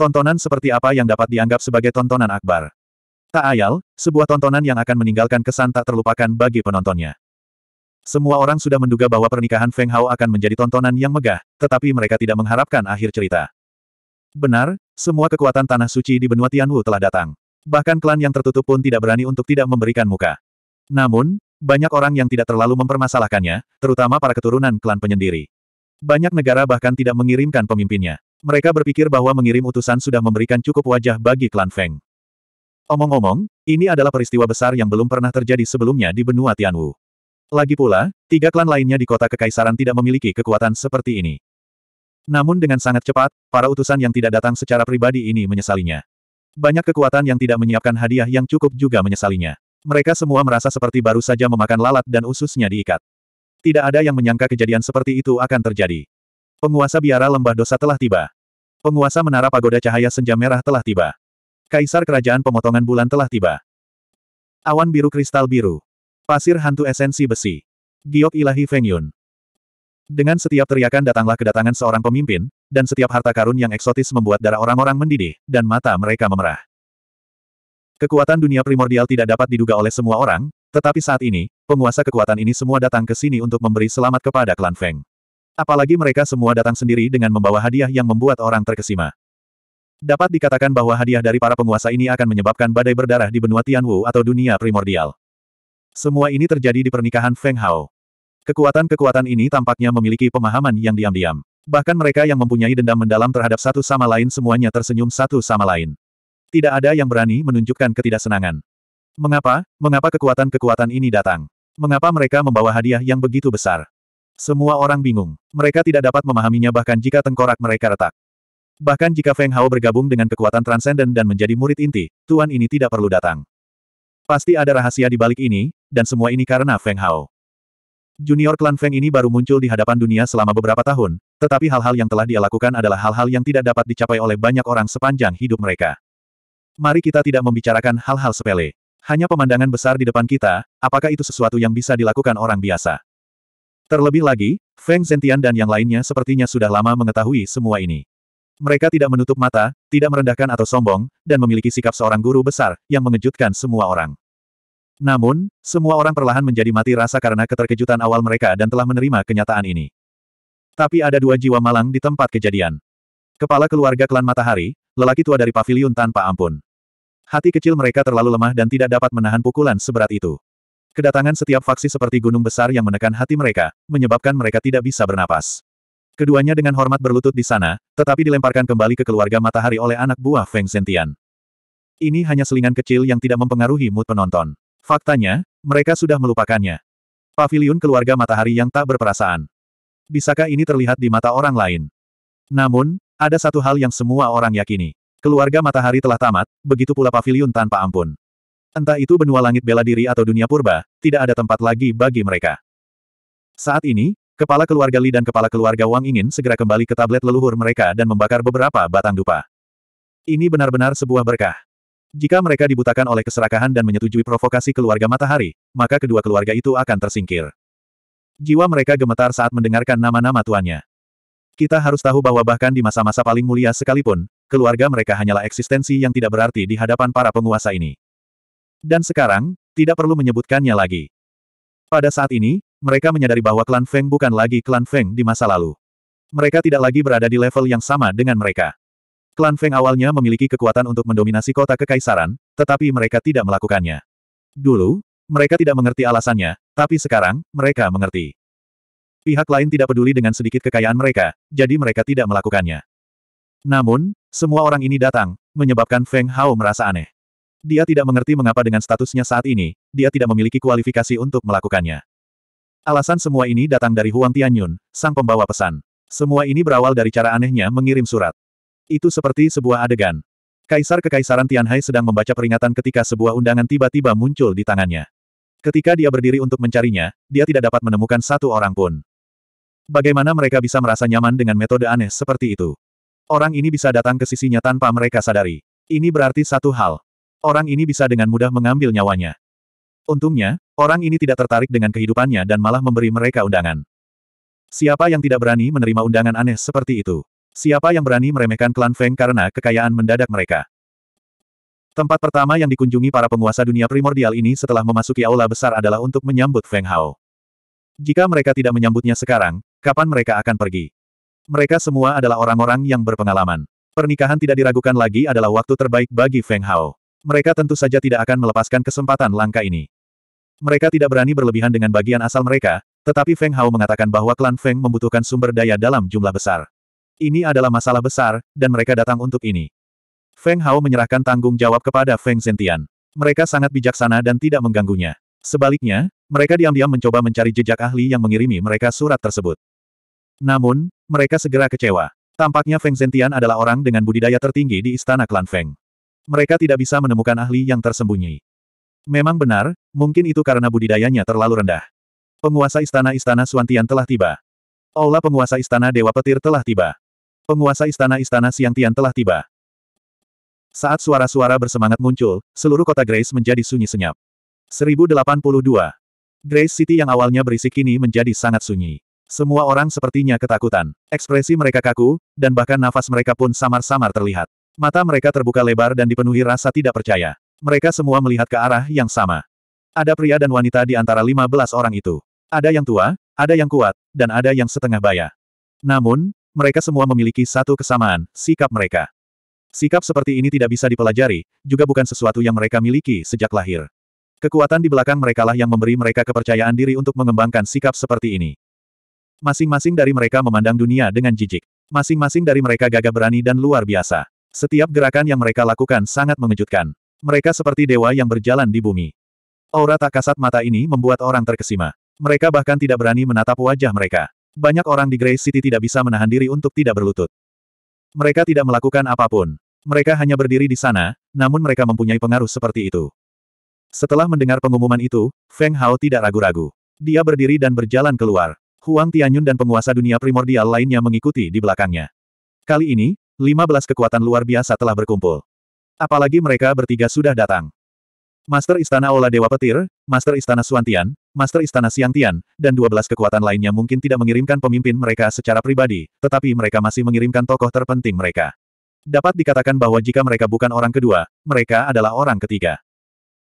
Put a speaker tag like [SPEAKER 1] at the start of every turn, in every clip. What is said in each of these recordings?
[SPEAKER 1] Tontonan seperti apa yang dapat dianggap sebagai tontonan akbar? Tak ayal, sebuah tontonan yang akan meninggalkan kesan tak terlupakan bagi penontonnya. Semua orang sudah menduga bahwa pernikahan Feng Hao akan menjadi tontonan yang megah, tetapi mereka tidak mengharapkan akhir cerita. Benar, semua kekuatan tanah suci di benua Tianwu telah datang. Bahkan klan yang tertutup pun tidak berani untuk tidak memberikan muka. Namun, banyak orang yang tidak terlalu mempermasalahkannya, terutama para keturunan klan penyendiri. Banyak negara bahkan tidak mengirimkan pemimpinnya. Mereka berpikir bahwa mengirim utusan sudah memberikan cukup wajah bagi klan Feng. Omong-omong, ini adalah peristiwa besar yang belum pernah terjadi sebelumnya di benua Tianwu. Lagi pula, tiga klan lainnya di kota kekaisaran tidak memiliki kekuatan seperti ini. Namun dengan sangat cepat, para utusan yang tidak datang secara pribadi ini menyesalinya. Banyak kekuatan yang tidak menyiapkan hadiah yang cukup juga menyesalinya. Mereka semua merasa seperti baru saja memakan lalat dan ususnya diikat. Tidak ada yang menyangka kejadian seperti itu akan terjadi. Penguasa biara lembah dosa telah tiba. Penguasa Menara Pagoda Cahaya Senja Merah telah tiba. Kaisar Kerajaan Pemotongan Bulan telah tiba. Awan biru kristal biru. Pasir hantu esensi besi. Giok ilahi Feng Yun. Dengan setiap teriakan datanglah kedatangan seorang pemimpin, dan setiap harta karun yang eksotis membuat darah orang-orang mendidih, dan mata mereka memerah. Kekuatan dunia primordial tidak dapat diduga oleh semua orang, tetapi saat ini, penguasa kekuatan ini semua datang ke sini untuk memberi selamat kepada klan Feng. Apalagi mereka semua datang sendiri dengan membawa hadiah yang membuat orang terkesima. Dapat dikatakan bahwa hadiah dari para penguasa ini akan menyebabkan badai berdarah di benua Tianwu atau dunia primordial. Semua ini terjadi di pernikahan Feng Hao. Kekuatan-kekuatan ini tampaknya memiliki pemahaman yang diam-diam. Bahkan mereka yang mempunyai dendam mendalam terhadap satu sama lain semuanya tersenyum satu sama lain. Tidak ada yang berani menunjukkan ketidaksenangan. Mengapa? Mengapa kekuatan-kekuatan ini datang? Mengapa mereka membawa hadiah yang begitu besar? Semua orang bingung. Mereka tidak dapat memahaminya bahkan jika tengkorak mereka retak. Bahkan jika Feng Hao bergabung dengan kekuatan Transcendent dan menjadi murid inti, tuan ini tidak perlu datang. Pasti ada rahasia di balik ini, dan semua ini karena Feng Hao. Junior klan Feng ini baru muncul di hadapan dunia selama beberapa tahun, tetapi hal-hal yang telah dia lakukan adalah hal-hal yang tidak dapat dicapai oleh banyak orang sepanjang hidup mereka. Mari kita tidak membicarakan hal-hal sepele. Hanya pemandangan besar di depan kita, apakah itu sesuatu yang bisa dilakukan orang biasa? Terlebih lagi, Feng Zentian dan yang lainnya sepertinya sudah lama mengetahui semua ini. Mereka tidak menutup mata, tidak merendahkan atau sombong, dan memiliki sikap seorang guru besar, yang mengejutkan semua orang. Namun, semua orang perlahan menjadi mati rasa karena keterkejutan awal mereka dan telah menerima kenyataan ini. Tapi ada dua jiwa malang di tempat kejadian. Kepala keluarga klan Matahari, lelaki tua dari paviliun tanpa ampun. Hati kecil mereka terlalu lemah dan tidak dapat menahan pukulan seberat itu. Kedatangan setiap faksi seperti gunung besar yang menekan hati mereka, menyebabkan mereka tidak bisa bernapas. Keduanya dengan hormat berlutut di sana, tetapi dilemparkan kembali ke keluarga matahari oleh anak buah Feng Sentian. Ini hanya selingan kecil yang tidak mempengaruhi mood penonton. Faktanya, mereka sudah melupakannya. Paviliun keluarga matahari yang tak berperasaan. Bisakah ini terlihat di mata orang lain? Namun, ada satu hal yang semua orang yakini. Keluarga matahari telah tamat, begitu pula paviliun tanpa ampun. Entah itu benua langit bela diri atau dunia purba, tidak ada tempat lagi bagi mereka. Saat ini, kepala keluarga Li dan kepala keluarga Wang ingin segera kembali ke tablet leluhur mereka dan membakar beberapa batang dupa. Ini benar-benar sebuah berkah. Jika mereka dibutakan oleh keserakahan dan menyetujui provokasi keluarga matahari, maka kedua keluarga itu akan tersingkir. Jiwa mereka gemetar saat mendengarkan nama-nama tuannya. Kita harus tahu bahwa bahkan di masa-masa paling mulia sekalipun, keluarga mereka hanyalah eksistensi yang tidak berarti di hadapan para penguasa ini. Dan sekarang, tidak perlu menyebutkannya lagi. Pada saat ini, mereka menyadari bahwa klan Feng bukan lagi klan Feng di masa lalu. Mereka tidak lagi berada di level yang sama dengan mereka. Klan Feng awalnya memiliki kekuatan untuk mendominasi kota kekaisaran, tetapi mereka tidak melakukannya. Dulu, mereka tidak mengerti alasannya, tapi sekarang, mereka mengerti. Pihak lain tidak peduli dengan sedikit kekayaan mereka, jadi mereka tidak melakukannya. Namun, semua orang ini datang, menyebabkan Feng Hao merasa aneh. Dia tidak mengerti mengapa dengan statusnya saat ini, dia tidak memiliki kualifikasi untuk melakukannya. Alasan semua ini datang dari Huang Tianyun, sang pembawa pesan. Semua ini berawal dari cara anehnya mengirim surat. Itu seperti sebuah adegan. Kaisar Kekaisaran Tianhai sedang membaca peringatan ketika sebuah undangan tiba-tiba muncul di tangannya. Ketika dia berdiri untuk mencarinya, dia tidak dapat menemukan satu orang pun. Bagaimana mereka bisa merasa nyaman dengan metode aneh seperti itu? Orang ini bisa datang ke sisinya tanpa mereka sadari. Ini berarti satu hal orang ini bisa dengan mudah mengambil nyawanya. Untungnya, orang ini tidak tertarik dengan kehidupannya dan malah memberi mereka undangan. Siapa yang tidak berani menerima undangan aneh seperti itu? Siapa yang berani meremehkan klan Feng karena kekayaan mendadak mereka? Tempat pertama yang dikunjungi para penguasa dunia primordial ini setelah memasuki aula besar adalah untuk menyambut Feng Hao. Jika mereka tidak menyambutnya sekarang, kapan mereka akan pergi? Mereka semua adalah orang-orang yang berpengalaman. Pernikahan tidak diragukan lagi adalah waktu terbaik bagi Feng Hao. Mereka tentu saja tidak akan melepaskan kesempatan langka ini. Mereka tidak berani berlebihan dengan bagian asal mereka, tetapi Feng Hao mengatakan bahwa klan Feng membutuhkan sumber daya dalam jumlah besar. Ini adalah masalah besar, dan mereka datang untuk ini. Feng Hao menyerahkan tanggung jawab kepada Feng Zentian. Mereka sangat bijaksana dan tidak mengganggunya. Sebaliknya, mereka diam-diam mencoba mencari jejak ahli yang mengirimi mereka surat tersebut. Namun, mereka segera kecewa. Tampaknya Feng Zentian adalah orang dengan budidaya tertinggi di istana klan Feng mereka tidak bisa menemukan ahli yang tersembunyi. Memang benar, mungkin itu karena budidayanya terlalu rendah. Penguasa istana-istana Suantian telah tiba. Aula penguasa istana Dewa Petir telah tiba. Penguasa istana-istana Siangtian telah tiba. Saat suara-suara bersemangat muncul, seluruh kota Grace menjadi sunyi senyap. 1082. Grace City yang awalnya berisik kini menjadi sangat sunyi. Semua orang sepertinya ketakutan. Ekspresi mereka kaku, dan bahkan nafas mereka pun samar-samar terlihat. Mata mereka terbuka lebar dan dipenuhi rasa tidak percaya. Mereka semua melihat ke arah yang sama. Ada pria dan wanita di antara 15 orang itu. Ada yang tua, ada yang kuat, dan ada yang setengah baya. Namun, mereka semua memiliki satu kesamaan, sikap mereka. Sikap seperti ini tidak bisa dipelajari, juga bukan sesuatu yang mereka miliki sejak lahir. Kekuatan di belakang merekalah yang memberi mereka kepercayaan diri untuk mengembangkan sikap seperti ini. Masing-masing dari mereka memandang dunia dengan jijik. Masing-masing dari mereka gagah berani dan luar biasa. Setiap gerakan yang mereka lakukan sangat mengejutkan. Mereka seperti dewa yang berjalan di bumi. Aura tak kasat mata ini membuat orang terkesima. Mereka bahkan tidak berani menatap wajah mereka. Banyak orang di Grey City tidak bisa menahan diri untuk tidak berlutut. Mereka tidak melakukan apapun. Mereka hanya berdiri di sana, namun mereka mempunyai pengaruh seperti itu. Setelah mendengar pengumuman itu, Feng Hao tidak ragu-ragu. Dia berdiri dan berjalan keluar. Huang Tianyun dan penguasa dunia primordial lainnya mengikuti di belakangnya. Kali ini, 15 kekuatan luar biasa telah berkumpul. Apalagi mereka bertiga sudah datang. Master Istana Ola Dewa Petir, Master Istana Suantian, Master Istana Siangtian, dan dua belas kekuatan lainnya mungkin tidak mengirimkan pemimpin mereka secara pribadi, tetapi mereka masih mengirimkan tokoh terpenting mereka. Dapat dikatakan bahwa jika mereka bukan orang kedua, mereka adalah orang ketiga.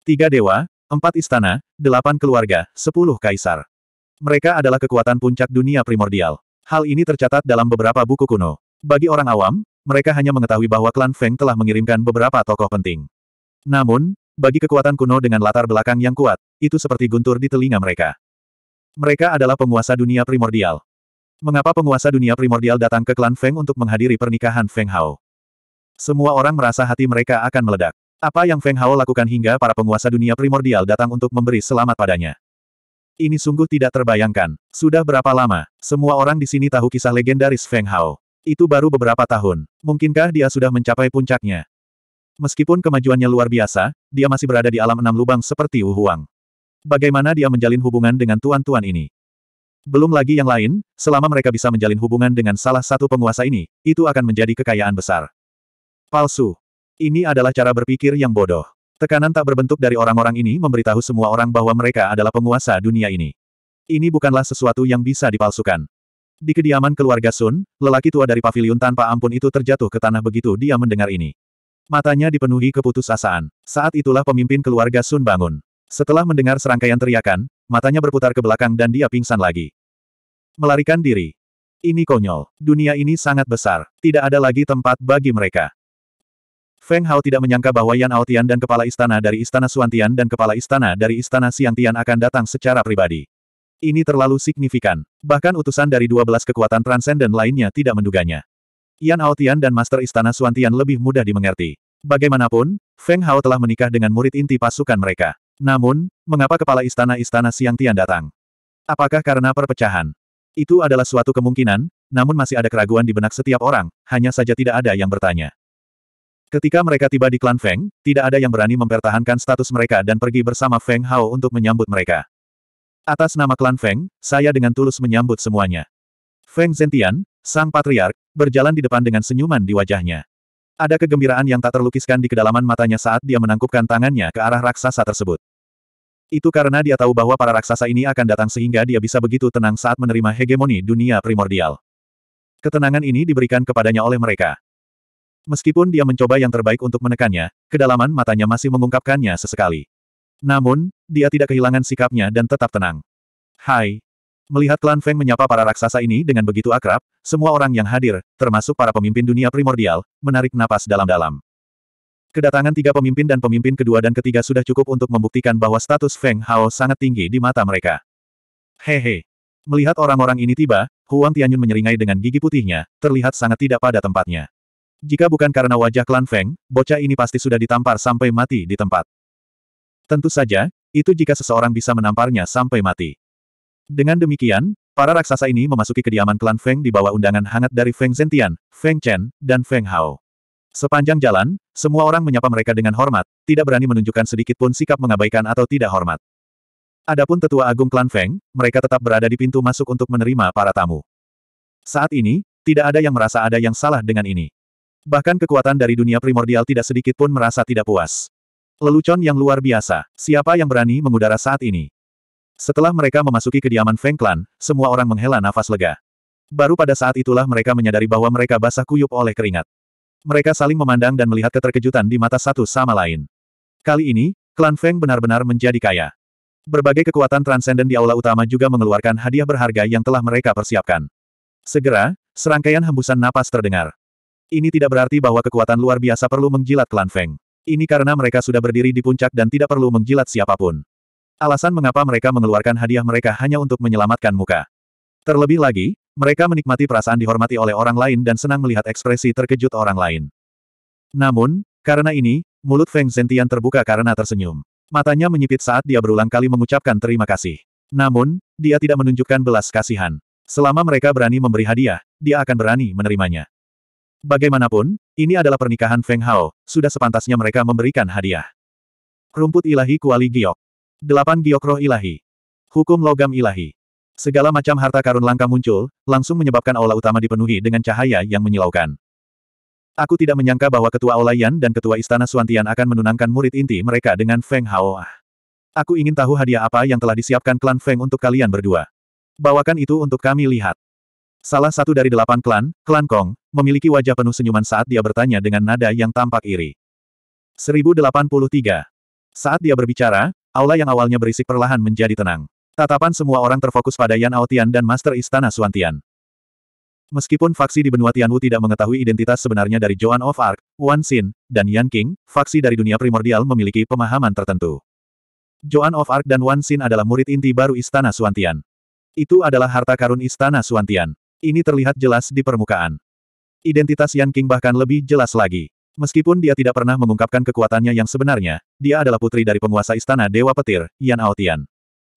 [SPEAKER 1] Tiga dewa, empat istana, delapan keluarga, sepuluh kaisar. Mereka adalah kekuatan puncak dunia primordial. Hal ini tercatat dalam beberapa buku kuno. Bagi orang awam, mereka hanya mengetahui bahwa klan Feng telah mengirimkan beberapa tokoh penting. Namun, bagi kekuatan kuno dengan latar belakang yang kuat, itu seperti guntur di telinga mereka. Mereka adalah penguasa dunia primordial. Mengapa penguasa dunia primordial datang ke klan Feng untuk menghadiri pernikahan Feng Hao? Semua orang merasa hati mereka akan meledak. Apa yang Feng Hao lakukan hingga para penguasa dunia primordial datang untuk memberi selamat padanya? Ini sungguh tidak terbayangkan. Sudah berapa lama, semua orang di sini tahu kisah legendaris Feng Hao. Itu baru beberapa tahun. Mungkinkah dia sudah mencapai puncaknya? Meskipun kemajuannya luar biasa, dia masih berada di alam enam lubang seperti Wu Huang. Bagaimana dia menjalin hubungan dengan tuan-tuan ini? Belum lagi yang lain, selama mereka bisa menjalin hubungan dengan salah satu penguasa ini, itu akan menjadi kekayaan besar. Palsu. Ini adalah cara berpikir yang bodoh. Tekanan tak berbentuk dari orang-orang ini memberitahu semua orang bahwa mereka adalah penguasa dunia ini. Ini bukanlah sesuatu yang bisa dipalsukan. Di kediaman keluarga Sun, lelaki tua dari pavilion tanpa ampun itu terjatuh ke tanah begitu dia mendengar ini. Matanya dipenuhi keputusasaan. Saat itulah pemimpin keluarga Sun bangun. Setelah mendengar serangkaian teriakan, matanya berputar ke belakang dan dia pingsan lagi. Melarikan diri. Ini konyol. Dunia ini sangat besar. Tidak ada lagi tempat bagi mereka. Feng Hao tidak menyangka bahwa Yan Aotian dan kepala istana dari istana Suantian dan kepala istana dari istana Siantian akan datang secara pribadi. Ini terlalu signifikan. Bahkan utusan dari 12 kekuatan transenden lainnya tidak menduganya. Yan Aotian dan Master Istana Suantian lebih mudah dimengerti. Bagaimanapun, Feng Hao telah menikah dengan murid inti pasukan mereka. Namun, mengapa kepala istana-istana Siang Tian datang? Apakah karena perpecahan? Itu adalah suatu kemungkinan, namun masih ada keraguan di benak setiap orang, hanya saja tidak ada yang bertanya. Ketika mereka tiba di klan Feng, tidak ada yang berani mempertahankan status mereka dan pergi bersama Feng Hao untuk menyambut mereka. Atas nama klan Feng, saya dengan tulus menyambut semuanya. Feng Zentian, sang patriark, berjalan di depan dengan senyuman di wajahnya. Ada kegembiraan yang tak terlukiskan di kedalaman matanya saat dia menangkupkan tangannya ke arah raksasa tersebut. Itu karena dia tahu bahwa para raksasa ini akan datang sehingga dia bisa begitu tenang saat menerima hegemoni dunia primordial. Ketenangan ini diberikan kepadanya oleh mereka. Meskipun dia mencoba yang terbaik untuk menekannya, kedalaman matanya masih mengungkapkannya sesekali. Namun, dia tidak kehilangan sikapnya dan tetap tenang. Hai. Melihat klan Feng menyapa para raksasa ini dengan begitu akrab, semua orang yang hadir, termasuk para pemimpin dunia primordial, menarik napas dalam-dalam. Kedatangan tiga pemimpin dan pemimpin kedua dan ketiga sudah cukup untuk membuktikan bahwa status Feng Hao sangat tinggi di mata mereka. Hehe. Melihat orang-orang ini tiba, Huang Tianyun menyeringai dengan gigi putihnya, terlihat sangat tidak pada tempatnya. Jika bukan karena wajah klan Feng, bocah ini pasti sudah ditampar sampai mati di tempat. Tentu saja, itu jika seseorang bisa menamparnya sampai mati. Dengan demikian, para raksasa ini memasuki kediaman klan Feng di bawah undangan hangat dari Feng Zentian, Feng Chen, dan Feng Hao. Sepanjang jalan, semua orang menyapa mereka dengan hormat, tidak berani menunjukkan sedikit pun sikap mengabaikan atau tidak hormat. Adapun tetua agung klan Feng, mereka tetap berada di pintu masuk untuk menerima para tamu. Saat ini, tidak ada yang merasa ada yang salah dengan ini. Bahkan kekuatan dari dunia primordial tidak sedikit pun merasa tidak puas. Lelucon yang luar biasa. Siapa yang berani mengudara saat ini? Setelah mereka memasuki kediaman Feng Clan, semua orang menghela nafas lega. Baru pada saat itulah mereka menyadari bahwa mereka basah kuyup oleh keringat. Mereka saling memandang dan melihat keterkejutan di mata satu sama lain. Kali ini, klan Feng benar-benar menjadi kaya. Berbagai kekuatan transenden di aula utama juga mengeluarkan hadiah berharga yang telah mereka persiapkan. Segera, serangkaian hembusan napas terdengar. Ini tidak berarti bahwa kekuatan luar biasa perlu menjilat klan Feng. Ini karena mereka sudah berdiri di puncak dan tidak perlu menjilat siapapun. Alasan mengapa mereka mengeluarkan hadiah mereka hanya untuk menyelamatkan muka. Terlebih lagi, mereka menikmati perasaan dihormati oleh orang lain dan senang melihat ekspresi terkejut orang lain. Namun, karena ini, mulut Feng Zentian terbuka karena tersenyum. Matanya menyipit saat dia berulang kali mengucapkan terima kasih. Namun, dia tidak menunjukkan belas kasihan. Selama mereka berani memberi hadiah, dia akan berani menerimanya. Bagaimanapun, ini adalah pernikahan Feng Hao, sudah sepantasnya mereka memberikan hadiah. Rumput ilahi kuali giok. Delapan giok roh ilahi. Hukum logam ilahi. Segala macam harta karun langka muncul, langsung menyebabkan aula utama dipenuhi dengan cahaya yang menyilaukan. Aku tidak menyangka bahwa Ketua Aula Yan dan Ketua Istana Suantian akan menunangkan murid inti mereka dengan Feng Hao. Ah. Aku ingin tahu hadiah apa yang telah disiapkan klan Feng untuk kalian berdua. Bawakan itu untuk kami lihat. Salah satu dari delapan klan, klan Kong, memiliki wajah penuh senyuman saat dia bertanya dengan nada yang tampak iri. 1083. Saat dia berbicara, aula yang awalnya berisik perlahan menjadi tenang. Tatapan semua orang terfokus pada Yan Aotian dan Master Istana Suantian. Meskipun faksi di benua Tianwu tidak mengetahui identitas sebenarnya dari Joan of Arc, Wan Xin, dan Yan King, faksi dari dunia primordial memiliki pemahaman tertentu. Joan of Arc dan Wan Xin adalah murid inti baru Istana Suantian. Itu adalah harta karun Istana Suantian. Ini terlihat jelas di permukaan. Identitas Yan King bahkan lebih jelas lagi. Meskipun dia tidak pernah mengungkapkan kekuatannya yang sebenarnya, dia adalah putri dari penguasa istana Dewa Petir, Yan Aotian.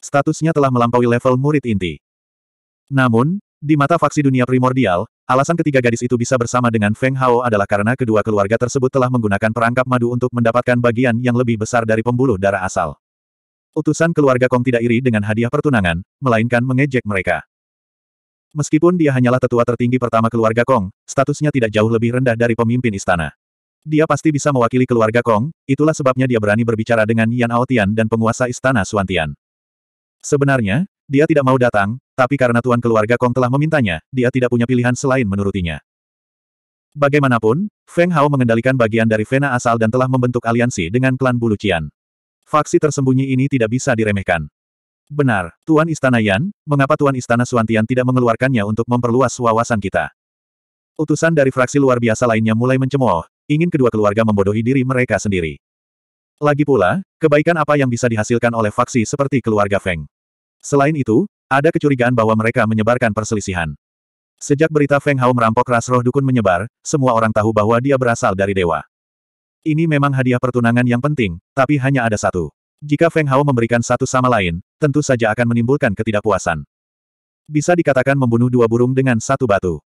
[SPEAKER 1] Statusnya telah melampaui level murid inti. Namun, di mata faksi dunia primordial, alasan ketiga gadis itu bisa bersama dengan Feng Hao adalah karena kedua keluarga tersebut telah menggunakan perangkap madu untuk mendapatkan bagian yang lebih besar dari pembuluh darah asal. Utusan keluarga Kong tidak iri dengan hadiah pertunangan, melainkan mengejek mereka. Meskipun dia hanyalah tetua tertinggi pertama keluarga Kong, statusnya tidak jauh lebih rendah dari pemimpin istana. Dia pasti bisa mewakili keluarga Kong, itulah sebabnya dia berani berbicara dengan Yan Aotian dan penguasa istana Suantian. Sebenarnya, dia tidak mau datang, tapi karena tuan keluarga Kong telah memintanya, dia tidak punya pilihan selain menurutinya. Bagaimanapun, Feng Hao mengendalikan bagian dari Vena asal dan telah membentuk aliansi dengan klan Bulucian. Faksi tersembunyi ini tidak bisa diremehkan. Benar, Tuan Istana Yan, mengapa Tuan Istana Suantian tidak mengeluarkannya untuk memperluas wawasan kita? Utusan dari fraksi luar biasa lainnya mulai mencemooh, ingin kedua keluarga membodohi diri mereka sendiri. Lagi pula, kebaikan apa yang bisa dihasilkan oleh faksi seperti keluarga Feng? Selain itu, ada kecurigaan bahwa mereka menyebarkan perselisihan. Sejak berita Feng Hao merampok ras roh dukun menyebar, semua orang tahu bahwa dia berasal dari dewa. Ini memang hadiah pertunangan yang penting, tapi hanya ada satu. Jika Feng Hao memberikan satu sama lain, tentu saja akan menimbulkan ketidakpuasan. Bisa dikatakan membunuh dua burung dengan satu batu.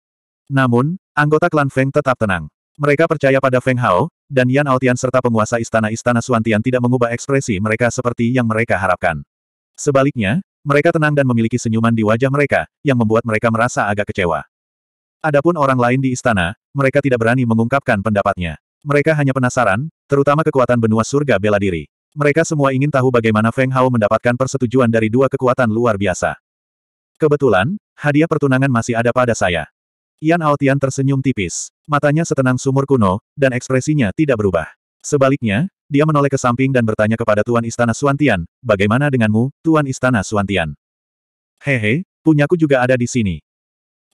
[SPEAKER 1] Namun, anggota klan Feng tetap tenang. Mereka percaya pada Feng Hao, dan Yan Aotian serta penguasa istana-istana Suantian tidak mengubah ekspresi mereka seperti yang mereka harapkan. Sebaliknya, mereka tenang dan memiliki senyuman di wajah mereka, yang membuat mereka merasa agak kecewa. Adapun orang lain di istana, mereka tidak berani mengungkapkan pendapatnya. Mereka hanya penasaran, terutama kekuatan benua surga bela diri. Mereka semua ingin tahu bagaimana Feng Hao mendapatkan persetujuan dari dua kekuatan luar biasa. Kebetulan, hadiah pertunangan masih ada pada saya. Yan Aotian tersenyum tipis. Matanya setenang sumur kuno, dan ekspresinya tidak berubah. Sebaliknya, dia menoleh ke samping dan bertanya kepada Tuan Istana Suantian, bagaimana denganmu, Tuan Istana Suantian? Hehe, punyaku juga ada di sini.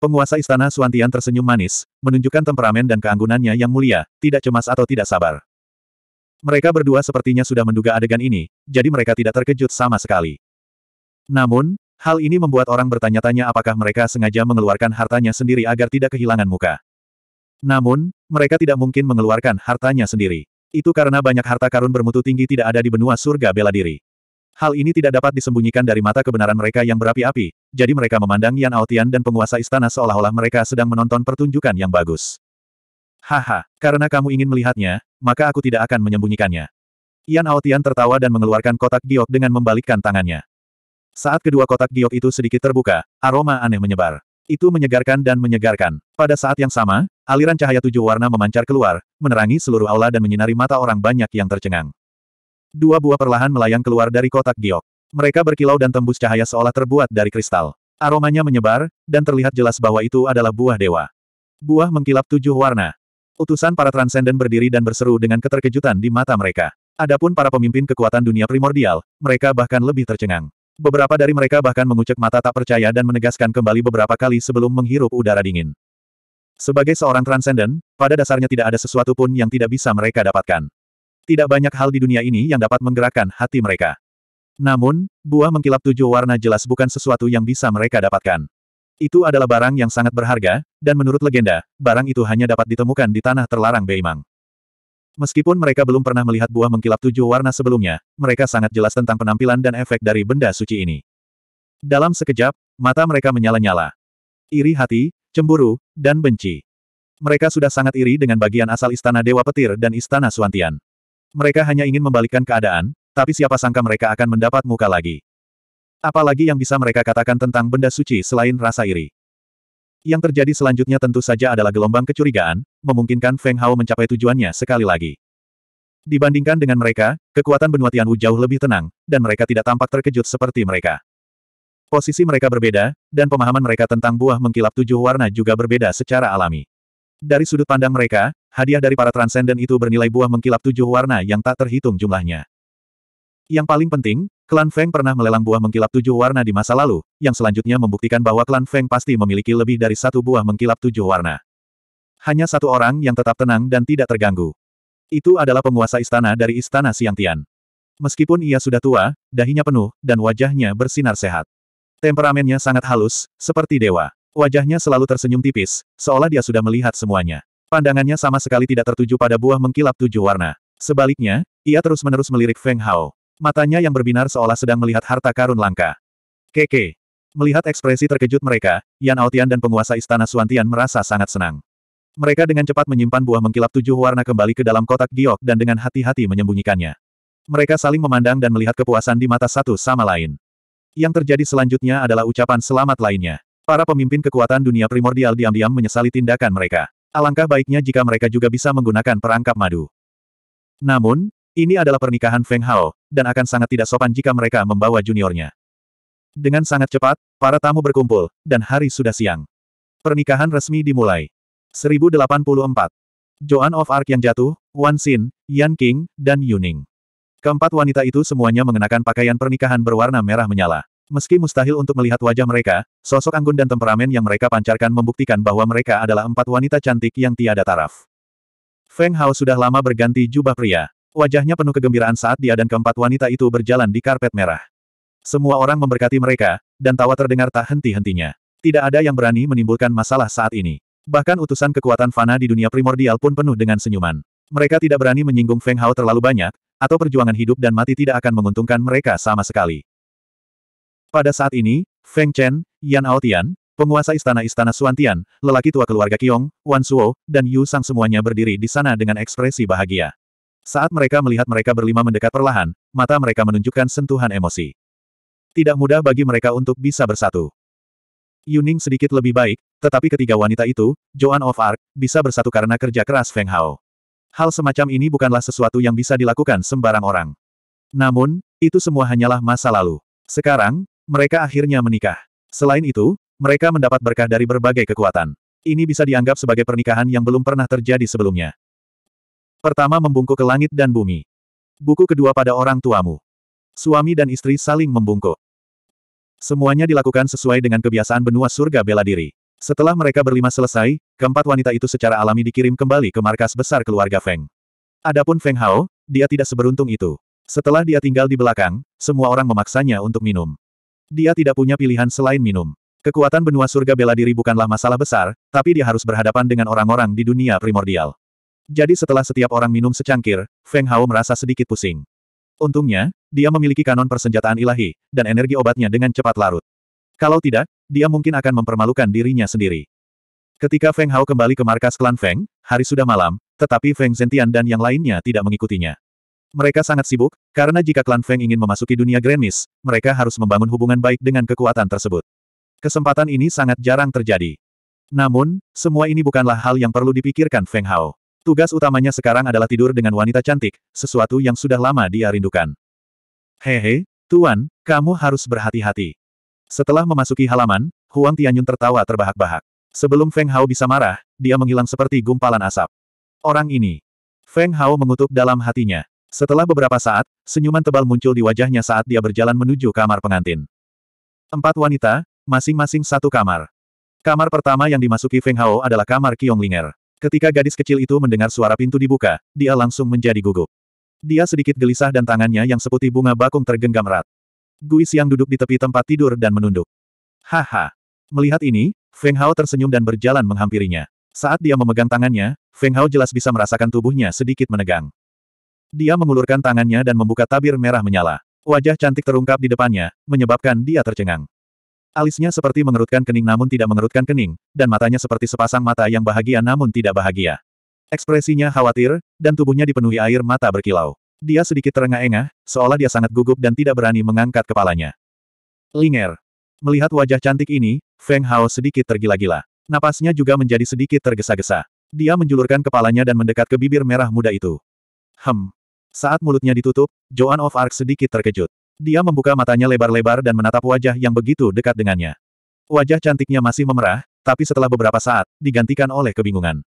[SPEAKER 1] Penguasa Istana Suantian tersenyum manis, menunjukkan temperamen dan keanggunannya yang mulia, tidak cemas atau tidak sabar. Mereka berdua sepertinya sudah menduga adegan ini, jadi mereka tidak terkejut sama sekali. Namun, hal ini membuat orang bertanya-tanya apakah mereka sengaja mengeluarkan hartanya sendiri agar tidak kehilangan muka. Namun, mereka tidak mungkin mengeluarkan hartanya sendiri. Itu karena banyak harta karun bermutu tinggi tidak ada di benua surga bela diri. Hal ini tidak dapat disembunyikan dari mata kebenaran mereka yang berapi-api, jadi mereka memandang Yan Aotian dan penguasa istana seolah-olah mereka sedang menonton pertunjukan yang bagus. Haha, karena kamu ingin melihatnya, maka aku tidak akan menyembunyikannya. Yan Aotian tertawa dan mengeluarkan kotak giok dengan membalikkan tangannya. Saat kedua kotak giok itu sedikit terbuka, aroma aneh menyebar. Itu menyegarkan dan menyegarkan. Pada saat yang sama, aliran cahaya tujuh warna memancar keluar, menerangi seluruh aula dan menyinari mata orang banyak yang tercengang. Dua buah perlahan melayang keluar dari kotak giok. Mereka berkilau dan tembus cahaya seolah terbuat dari kristal. Aromanya menyebar, dan terlihat jelas bahwa itu adalah buah dewa. Buah mengkilap tujuh warna. Utusan para Transcendent berdiri dan berseru dengan keterkejutan di mata mereka. Adapun para pemimpin kekuatan dunia primordial, mereka bahkan lebih tercengang. Beberapa dari mereka bahkan mengucek mata tak percaya dan menegaskan kembali beberapa kali sebelum menghirup udara dingin. Sebagai seorang transenden, pada dasarnya tidak ada sesuatu pun yang tidak bisa mereka dapatkan. Tidak banyak hal di dunia ini yang dapat menggerakkan hati mereka. Namun, buah mengkilap tujuh warna jelas bukan sesuatu yang bisa mereka dapatkan. Itu adalah barang yang sangat berharga, dan menurut legenda, barang itu hanya dapat ditemukan di tanah terlarang Beimang. Meskipun mereka belum pernah melihat buah mengkilap tujuh warna sebelumnya, mereka sangat jelas tentang penampilan dan efek dari benda suci ini. Dalam sekejap, mata mereka menyala-nyala. Iri hati, cemburu, dan benci. Mereka sudah sangat iri dengan bagian asal Istana Dewa Petir dan Istana Suantian. Mereka hanya ingin membalikkan keadaan, tapi siapa sangka mereka akan mendapat muka lagi. Apalagi yang bisa mereka katakan tentang benda suci selain rasa iri. Yang terjadi selanjutnya tentu saja adalah gelombang kecurigaan, memungkinkan Feng Hao mencapai tujuannya sekali lagi. Dibandingkan dengan mereka, kekuatan benua Tianwu jauh lebih tenang, dan mereka tidak tampak terkejut seperti mereka. Posisi mereka berbeda, dan pemahaman mereka tentang buah mengkilap tujuh warna juga berbeda secara alami. Dari sudut pandang mereka, hadiah dari para transenden itu bernilai buah mengkilap tujuh warna yang tak terhitung jumlahnya. Yang paling penting, Klan Feng pernah melelang buah mengkilap tujuh warna di masa lalu, yang selanjutnya membuktikan bahwa klan Feng pasti memiliki lebih dari satu buah mengkilap tujuh warna. Hanya satu orang yang tetap tenang dan tidak terganggu. Itu adalah penguasa istana dari Istana Siang Tian. Meskipun ia sudah tua, dahinya penuh, dan wajahnya bersinar sehat. Temperamennya sangat halus, seperti dewa. Wajahnya selalu tersenyum tipis, seolah dia sudah melihat semuanya. Pandangannya sama sekali tidak tertuju pada buah mengkilap tujuh warna. Sebaliknya, ia terus-menerus melirik Feng Hao. Matanya yang berbinar seolah sedang melihat harta karun langka. Keke. Melihat ekspresi terkejut mereka, Yan Aotian dan penguasa istana Suantian merasa sangat senang. Mereka dengan cepat menyimpan buah mengkilap tujuh warna kembali ke dalam kotak giok dan dengan hati-hati menyembunyikannya. Mereka saling memandang dan melihat kepuasan di mata satu sama lain. Yang terjadi selanjutnya adalah ucapan selamat lainnya. Para pemimpin kekuatan dunia primordial diam-diam menyesali tindakan mereka. Alangkah baiknya jika mereka juga bisa menggunakan perangkap madu. Namun, ini adalah pernikahan Feng Hao, dan akan sangat tidak sopan jika mereka membawa juniornya. Dengan sangat cepat, para tamu berkumpul, dan hari sudah siang. Pernikahan resmi dimulai. 1084. Joan of Arc yang jatuh, Wan Xin, Yan King, dan Yuning. Keempat wanita itu semuanya mengenakan pakaian pernikahan berwarna merah menyala. Meski mustahil untuk melihat wajah mereka, sosok anggun dan temperamen yang mereka pancarkan membuktikan bahwa mereka adalah empat wanita cantik yang tiada taraf. Feng Hao sudah lama berganti jubah pria. Wajahnya penuh kegembiraan saat dia dan keempat wanita itu berjalan di karpet merah. Semua orang memberkati mereka, dan tawa terdengar tak henti-hentinya. Tidak ada yang berani menimbulkan masalah saat ini. Bahkan utusan kekuatan fana di dunia primordial pun penuh dengan senyuman. Mereka tidak berani menyinggung Feng Hao terlalu banyak, atau perjuangan hidup dan mati tidak akan menguntungkan mereka sama sekali. Pada saat ini, Feng Chen, Yan Aotian, penguasa istana-istana Suantian, lelaki tua keluarga Qiong, Wan Suo, dan Yu Sang semuanya berdiri di sana dengan ekspresi bahagia. Saat mereka melihat mereka berlima mendekat perlahan, mata mereka menunjukkan sentuhan emosi. Tidak mudah bagi mereka untuk bisa bersatu. Yuning sedikit lebih baik, tetapi ketiga wanita itu, Joan of Arc, bisa bersatu karena kerja keras Feng Hao. Hal semacam ini bukanlah sesuatu yang bisa dilakukan sembarang orang. Namun, itu semua hanyalah masa lalu. Sekarang, mereka akhirnya menikah. Selain itu, mereka mendapat berkah dari berbagai kekuatan. Ini bisa dianggap sebagai pernikahan yang belum pernah terjadi sebelumnya. Pertama membungkuk ke langit dan bumi. Buku kedua pada orang tuamu. Suami dan istri saling membungkuk. Semuanya dilakukan sesuai dengan kebiasaan benua surga bela diri. Setelah mereka berlima selesai, keempat wanita itu secara alami dikirim kembali ke markas besar keluarga Feng. Adapun Feng Hao, dia tidak seberuntung itu. Setelah dia tinggal di belakang, semua orang memaksanya untuk minum. Dia tidak punya pilihan selain minum. Kekuatan benua surga bela diri bukanlah masalah besar, tapi dia harus berhadapan dengan orang-orang di dunia primordial. Jadi setelah setiap orang minum secangkir, Feng Hao merasa sedikit pusing. Untungnya, dia memiliki kanon persenjataan ilahi, dan energi obatnya dengan cepat larut. Kalau tidak, dia mungkin akan mempermalukan dirinya sendiri. Ketika Feng Hao kembali ke markas klan Feng, hari sudah malam, tetapi Feng Zentian dan yang lainnya tidak mengikutinya. Mereka sangat sibuk, karena jika klan Feng ingin memasuki dunia Grand Miss, mereka harus membangun hubungan baik dengan kekuatan tersebut. Kesempatan ini sangat jarang terjadi. Namun, semua ini bukanlah hal yang perlu dipikirkan Feng Hao. Tugas utamanya sekarang adalah tidur dengan wanita cantik, sesuatu yang sudah lama dia rindukan. Hehe, Tuan, kamu harus berhati-hati. Setelah memasuki halaman, Huang Tianyun tertawa terbahak-bahak. Sebelum Feng Hao bisa marah, dia menghilang seperti gumpalan asap. Orang ini. Feng Hao mengutuk dalam hatinya. Setelah beberapa saat, senyuman tebal muncul di wajahnya saat dia berjalan menuju kamar pengantin. Empat wanita, masing-masing satu kamar. Kamar pertama yang dimasuki Feng Hao adalah kamar Kiong Linger. Ketika gadis kecil itu mendengar suara pintu dibuka, dia langsung menjadi gugup. Dia sedikit gelisah dan tangannya yang seputih bunga bakung tergenggam erat. Gui yang duduk di tepi tempat tidur dan menunduk. Haha. Melihat ini, Feng Hao tersenyum dan berjalan menghampirinya. Saat dia memegang tangannya, Feng Hao jelas bisa merasakan tubuhnya sedikit menegang. Dia mengulurkan tangannya dan membuka tabir merah menyala. Wajah cantik terungkap di depannya, menyebabkan dia tercengang. Alisnya seperti mengerutkan kening namun tidak mengerutkan kening, dan matanya seperti sepasang mata yang bahagia namun tidak bahagia. Ekspresinya khawatir, dan tubuhnya dipenuhi air mata berkilau. Dia sedikit terengah-engah, seolah dia sangat gugup dan tidak berani mengangkat kepalanya. Linger. Melihat wajah cantik ini, Feng Hao sedikit tergila-gila. Napasnya juga menjadi sedikit tergesa-gesa. Dia menjulurkan kepalanya dan mendekat ke bibir merah muda itu. Hem. Saat mulutnya ditutup, Joan of Arc sedikit terkejut. Dia membuka matanya lebar-lebar dan menatap wajah yang begitu dekat dengannya. Wajah cantiknya masih memerah, tapi setelah beberapa saat, digantikan oleh kebingungan.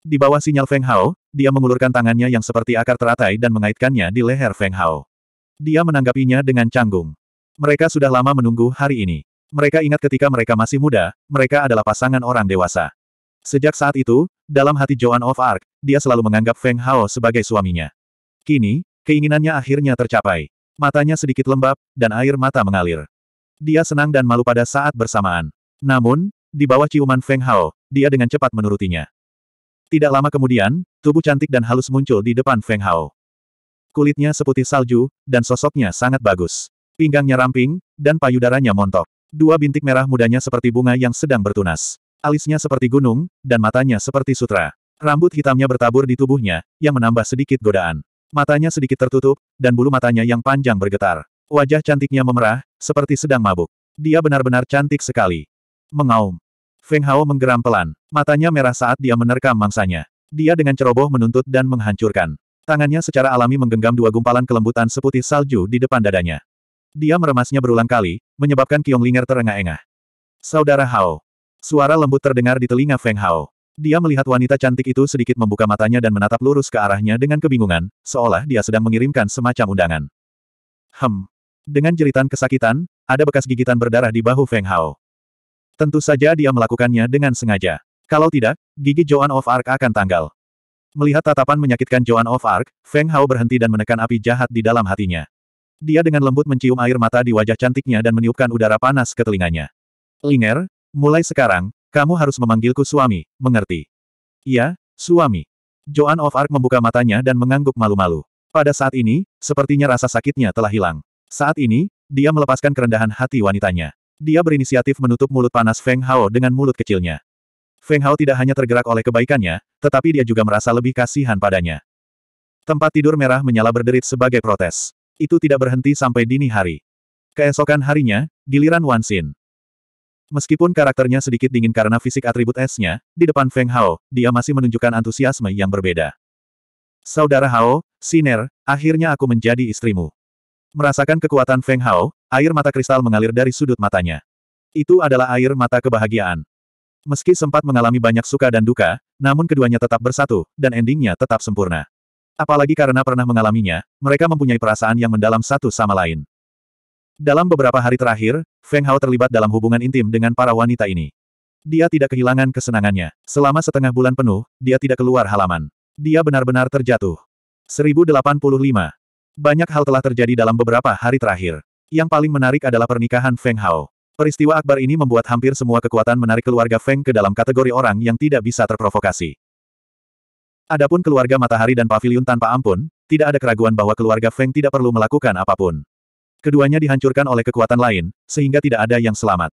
[SPEAKER 1] Di bawah sinyal Feng Hao, dia mengulurkan tangannya yang seperti akar teratai dan mengaitkannya di leher Feng Hao. Dia menanggapinya dengan canggung. Mereka sudah lama menunggu hari ini. Mereka ingat ketika mereka masih muda, mereka adalah pasangan orang dewasa. Sejak saat itu, dalam hati Joan of Arc, dia selalu menganggap Feng Hao sebagai suaminya. Kini, keinginannya akhirnya tercapai matanya sedikit lembab, dan air mata mengalir. Dia senang dan malu pada saat bersamaan. Namun, di bawah ciuman Feng Hao, dia dengan cepat menurutinya. Tidak lama kemudian, tubuh cantik dan halus muncul di depan Feng Hao. Kulitnya seputih salju, dan sosoknya sangat bagus. Pinggangnya ramping, dan payudaranya montok. Dua bintik merah mudanya seperti bunga yang sedang bertunas. Alisnya seperti gunung, dan matanya seperti sutra. Rambut hitamnya bertabur di tubuhnya, yang menambah sedikit godaan. Matanya sedikit tertutup, dan bulu matanya yang panjang bergetar. Wajah cantiknya memerah, seperti sedang mabuk. Dia benar-benar cantik sekali. Mengaum. Feng Hao menggeram pelan. Matanya merah saat dia menerkam mangsanya. Dia dengan ceroboh menuntut dan menghancurkan. Tangannya secara alami menggenggam dua gumpalan kelembutan seputih salju di depan dadanya. Dia meremasnya berulang kali, menyebabkan Kiong Linger terengah-engah. Saudara Hao. Suara lembut terdengar di telinga Feng Hao. Dia melihat wanita cantik itu sedikit membuka matanya dan menatap lurus ke arahnya dengan kebingungan, seolah dia sedang mengirimkan semacam undangan. Hem. Dengan jeritan kesakitan, ada bekas gigitan berdarah di bahu Feng Hao. Tentu saja dia melakukannya dengan sengaja. Kalau tidak, gigi Joan of Arc akan tanggal. Melihat tatapan menyakitkan Joan of Arc, Feng Hao berhenti dan menekan api jahat di dalam hatinya. Dia dengan lembut mencium air mata di wajah cantiknya dan meniupkan udara panas ke telinganya. Linger, mulai sekarang, kamu harus memanggilku suami, mengerti? Iya, suami. Joan of Arc membuka matanya dan mengangguk malu-malu. Pada saat ini, sepertinya rasa sakitnya telah hilang. Saat ini, dia melepaskan kerendahan hati wanitanya. Dia berinisiatif menutup mulut panas Feng Hao dengan mulut kecilnya. Feng Hao tidak hanya tergerak oleh kebaikannya, tetapi dia juga merasa lebih kasihan padanya. Tempat tidur merah menyala berderit sebagai protes. Itu tidak berhenti sampai dini hari. Keesokan harinya, giliran Wan Xin. Meskipun karakternya sedikit dingin karena fisik atribut esnya, di depan Feng Hao, dia masih menunjukkan antusiasme yang berbeda. Saudara Hao, Siner, akhirnya aku menjadi istrimu. Merasakan kekuatan Feng Hao, air mata kristal mengalir dari sudut matanya. Itu adalah air mata kebahagiaan. Meski sempat mengalami banyak suka dan duka, namun keduanya tetap bersatu, dan endingnya tetap sempurna. Apalagi karena pernah mengalaminya, mereka mempunyai perasaan yang mendalam satu sama lain. Dalam beberapa hari terakhir, Feng Hao terlibat dalam hubungan intim dengan para wanita ini. Dia tidak kehilangan kesenangannya. Selama setengah bulan penuh, dia tidak keluar halaman. Dia benar-benar terjatuh. 1085. Banyak hal telah terjadi dalam beberapa hari terakhir. Yang paling menarik adalah pernikahan Feng Hao. Peristiwa akbar ini membuat hampir semua kekuatan menarik keluarga Feng ke dalam kategori orang yang tidak bisa terprovokasi. Adapun keluarga Matahari dan pavilion tanpa ampun, tidak ada keraguan bahwa keluarga Feng tidak perlu melakukan apapun. Keduanya dihancurkan oleh kekuatan lain, sehingga tidak ada yang selamat.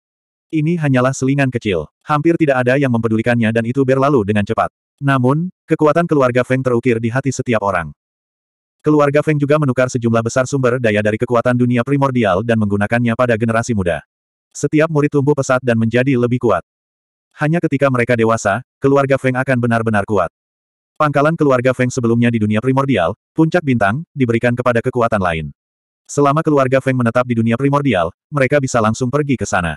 [SPEAKER 1] Ini hanyalah selingan kecil. Hampir tidak ada yang mempedulikannya dan itu berlalu dengan cepat. Namun, kekuatan keluarga Feng terukir di hati setiap orang. Keluarga Feng juga menukar sejumlah besar sumber daya dari kekuatan dunia primordial dan menggunakannya pada generasi muda. Setiap murid tumbuh pesat dan menjadi lebih kuat. Hanya ketika mereka dewasa, keluarga Feng akan benar-benar kuat. Pangkalan keluarga Feng sebelumnya di dunia primordial, puncak bintang, diberikan kepada kekuatan lain. Selama keluarga Feng menetap di dunia primordial, mereka bisa langsung pergi ke sana.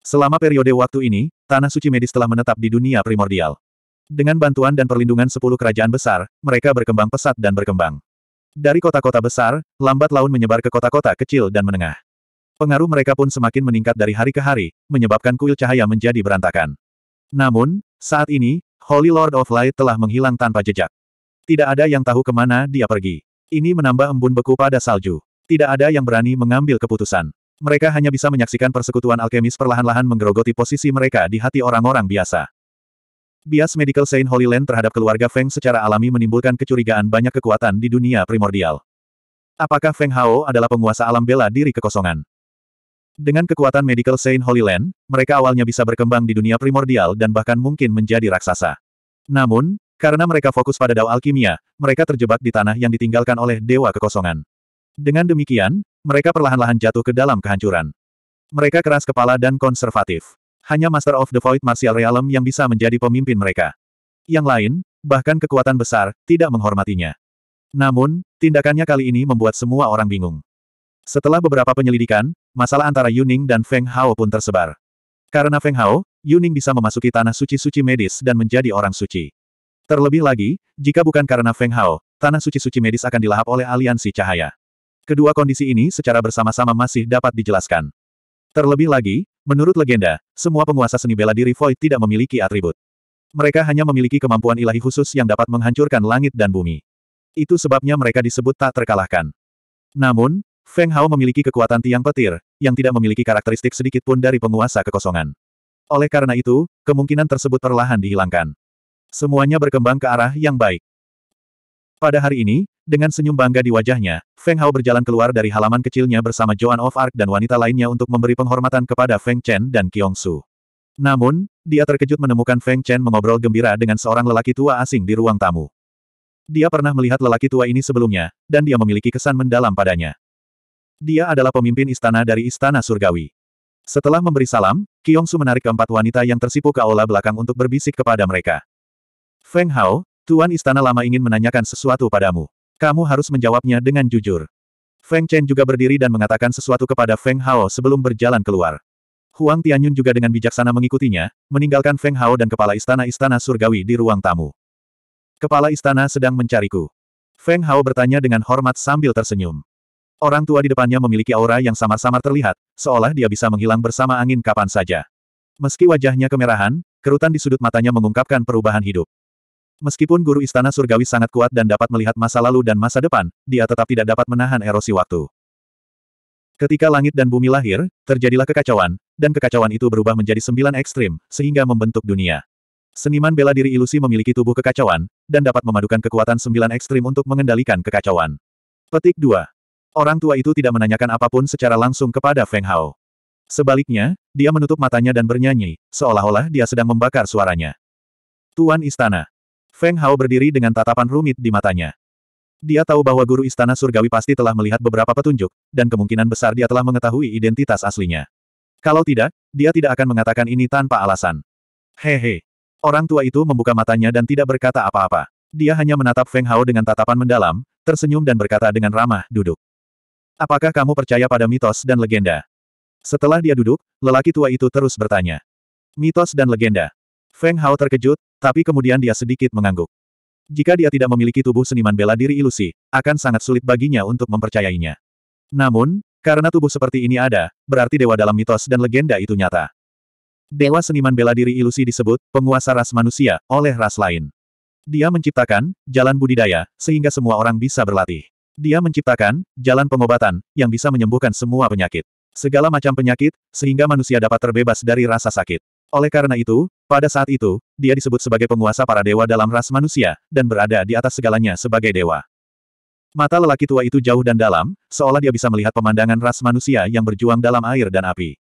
[SPEAKER 1] Selama periode waktu ini, Tanah Suci Medis telah menetap di dunia primordial. Dengan bantuan dan perlindungan sepuluh kerajaan besar, mereka berkembang pesat dan berkembang. Dari kota-kota besar, lambat laun menyebar ke kota-kota kecil dan menengah. Pengaruh mereka pun semakin meningkat dari hari ke hari, menyebabkan kuil cahaya menjadi berantakan. Namun, saat ini, Holy Lord of Light telah menghilang tanpa jejak. Tidak ada yang tahu kemana dia pergi. Ini menambah embun beku pada salju. Tidak ada yang berani mengambil keputusan. Mereka hanya bisa menyaksikan persekutuan alkemis perlahan-lahan menggerogoti posisi mereka di hati orang-orang biasa. Bias Medical Saint Holy Land terhadap keluarga Feng secara alami menimbulkan kecurigaan banyak kekuatan di dunia primordial. Apakah Feng Hao adalah penguasa alam bela diri kekosongan? Dengan kekuatan Medical Saint Holy Land, mereka awalnya bisa berkembang di dunia primordial dan bahkan mungkin menjadi raksasa. Namun, karena mereka fokus pada Dao Alkimia, mereka terjebak di tanah yang ditinggalkan oleh Dewa Kekosongan. Dengan demikian, mereka perlahan-lahan jatuh ke dalam kehancuran. Mereka keras kepala dan konservatif. Hanya Master of the Void Martial Realm yang bisa menjadi pemimpin mereka. Yang lain, bahkan kekuatan besar, tidak menghormatinya. Namun, tindakannya kali ini membuat semua orang bingung. Setelah beberapa penyelidikan, masalah antara Yuning dan Feng Hao pun tersebar. Karena Feng Hao, Yuning bisa memasuki tanah suci-suci medis dan menjadi orang suci. Terlebih lagi, jika bukan karena Feng Hao, tanah suci-suci medis akan dilahap oleh aliansi cahaya. Kedua kondisi ini secara bersama-sama masih dapat dijelaskan. Terlebih lagi, menurut legenda, semua penguasa seni bela diri Void tidak memiliki atribut. Mereka hanya memiliki kemampuan ilahi khusus yang dapat menghancurkan langit dan bumi. Itu sebabnya mereka disebut tak terkalahkan. Namun, Feng Hao memiliki kekuatan tiang petir, yang tidak memiliki karakteristik sedikit pun dari penguasa kekosongan. Oleh karena itu, kemungkinan tersebut perlahan dihilangkan. Semuanya berkembang ke arah yang baik. Pada hari ini, dengan senyum bangga di wajahnya, Feng Hao berjalan keluar dari halaman kecilnya bersama Joan of Arc dan wanita lainnya untuk memberi penghormatan kepada Feng Chen dan Qiong Su. Namun, dia terkejut menemukan Feng Chen mengobrol gembira dengan seorang lelaki tua asing di ruang tamu. Dia pernah melihat lelaki tua ini sebelumnya, dan dia memiliki kesan mendalam padanya. Dia adalah pemimpin istana dari Istana Surgawi. Setelah memberi salam, Qiong Su menarik keempat wanita yang tersipu ke aula belakang untuk berbisik kepada mereka. Feng Hao, Tuan Istana Lama ingin menanyakan sesuatu padamu. Kamu harus menjawabnya dengan jujur. Feng Chen juga berdiri dan mengatakan sesuatu kepada Feng Hao sebelum berjalan keluar. Huang Tianyun juga dengan bijaksana mengikutinya, meninggalkan Feng Hao dan kepala istana-istana surgawi di ruang tamu. Kepala istana sedang mencariku. Feng Hao bertanya dengan hormat sambil tersenyum. Orang tua di depannya memiliki aura yang samar-samar terlihat, seolah dia bisa menghilang bersama angin kapan saja. Meski wajahnya kemerahan, kerutan di sudut matanya mengungkapkan perubahan hidup. Meskipun guru istana surgawi sangat kuat dan dapat melihat masa lalu dan masa depan, dia tetap tidak dapat menahan erosi waktu. Ketika langit dan bumi lahir, terjadilah kekacauan, dan kekacauan itu berubah menjadi sembilan ekstrim, sehingga membentuk dunia. Seniman bela diri ilusi memiliki tubuh kekacauan, dan dapat memadukan kekuatan sembilan ekstrim untuk mengendalikan kekacauan. Petik 2. Orang tua itu tidak menanyakan apapun secara langsung kepada Feng Hao. Sebaliknya, dia menutup matanya dan bernyanyi, seolah-olah dia sedang membakar suaranya. Tuan Istana, Feng Hao berdiri dengan tatapan rumit di matanya. Dia tahu bahwa guru istana surgawi pasti telah melihat beberapa petunjuk, dan kemungkinan besar dia telah mengetahui identitas aslinya. Kalau tidak, dia tidak akan mengatakan ini tanpa alasan. Hehe. Orang tua itu membuka matanya dan tidak berkata apa-apa. Dia hanya menatap Feng Hao dengan tatapan mendalam, tersenyum dan berkata dengan ramah, duduk. Apakah kamu percaya pada mitos dan legenda? Setelah dia duduk, lelaki tua itu terus bertanya. Mitos dan legenda. Feng Hao terkejut, tapi kemudian dia sedikit mengangguk. Jika dia tidak memiliki tubuh seniman bela diri ilusi, akan sangat sulit baginya untuk mempercayainya. Namun, karena tubuh seperti ini ada, berarti dewa dalam mitos dan legenda itu nyata. Dewa seniman bela diri ilusi disebut penguasa ras manusia oleh ras lain. Dia menciptakan jalan budidaya sehingga semua orang bisa berlatih. Dia menciptakan jalan pengobatan yang bisa menyembuhkan semua penyakit. Segala macam penyakit, sehingga manusia dapat terbebas dari rasa sakit. Oleh karena itu, pada saat itu, dia disebut sebagai penguasa para dewa dalam ras manusia, dan berada di atas segalanya sebagai dewa. Mata lelaki tua itu jauh dan dalam, seolah dia bisa melihat pemandangan ras manusia yang berjuang dalam air dan api.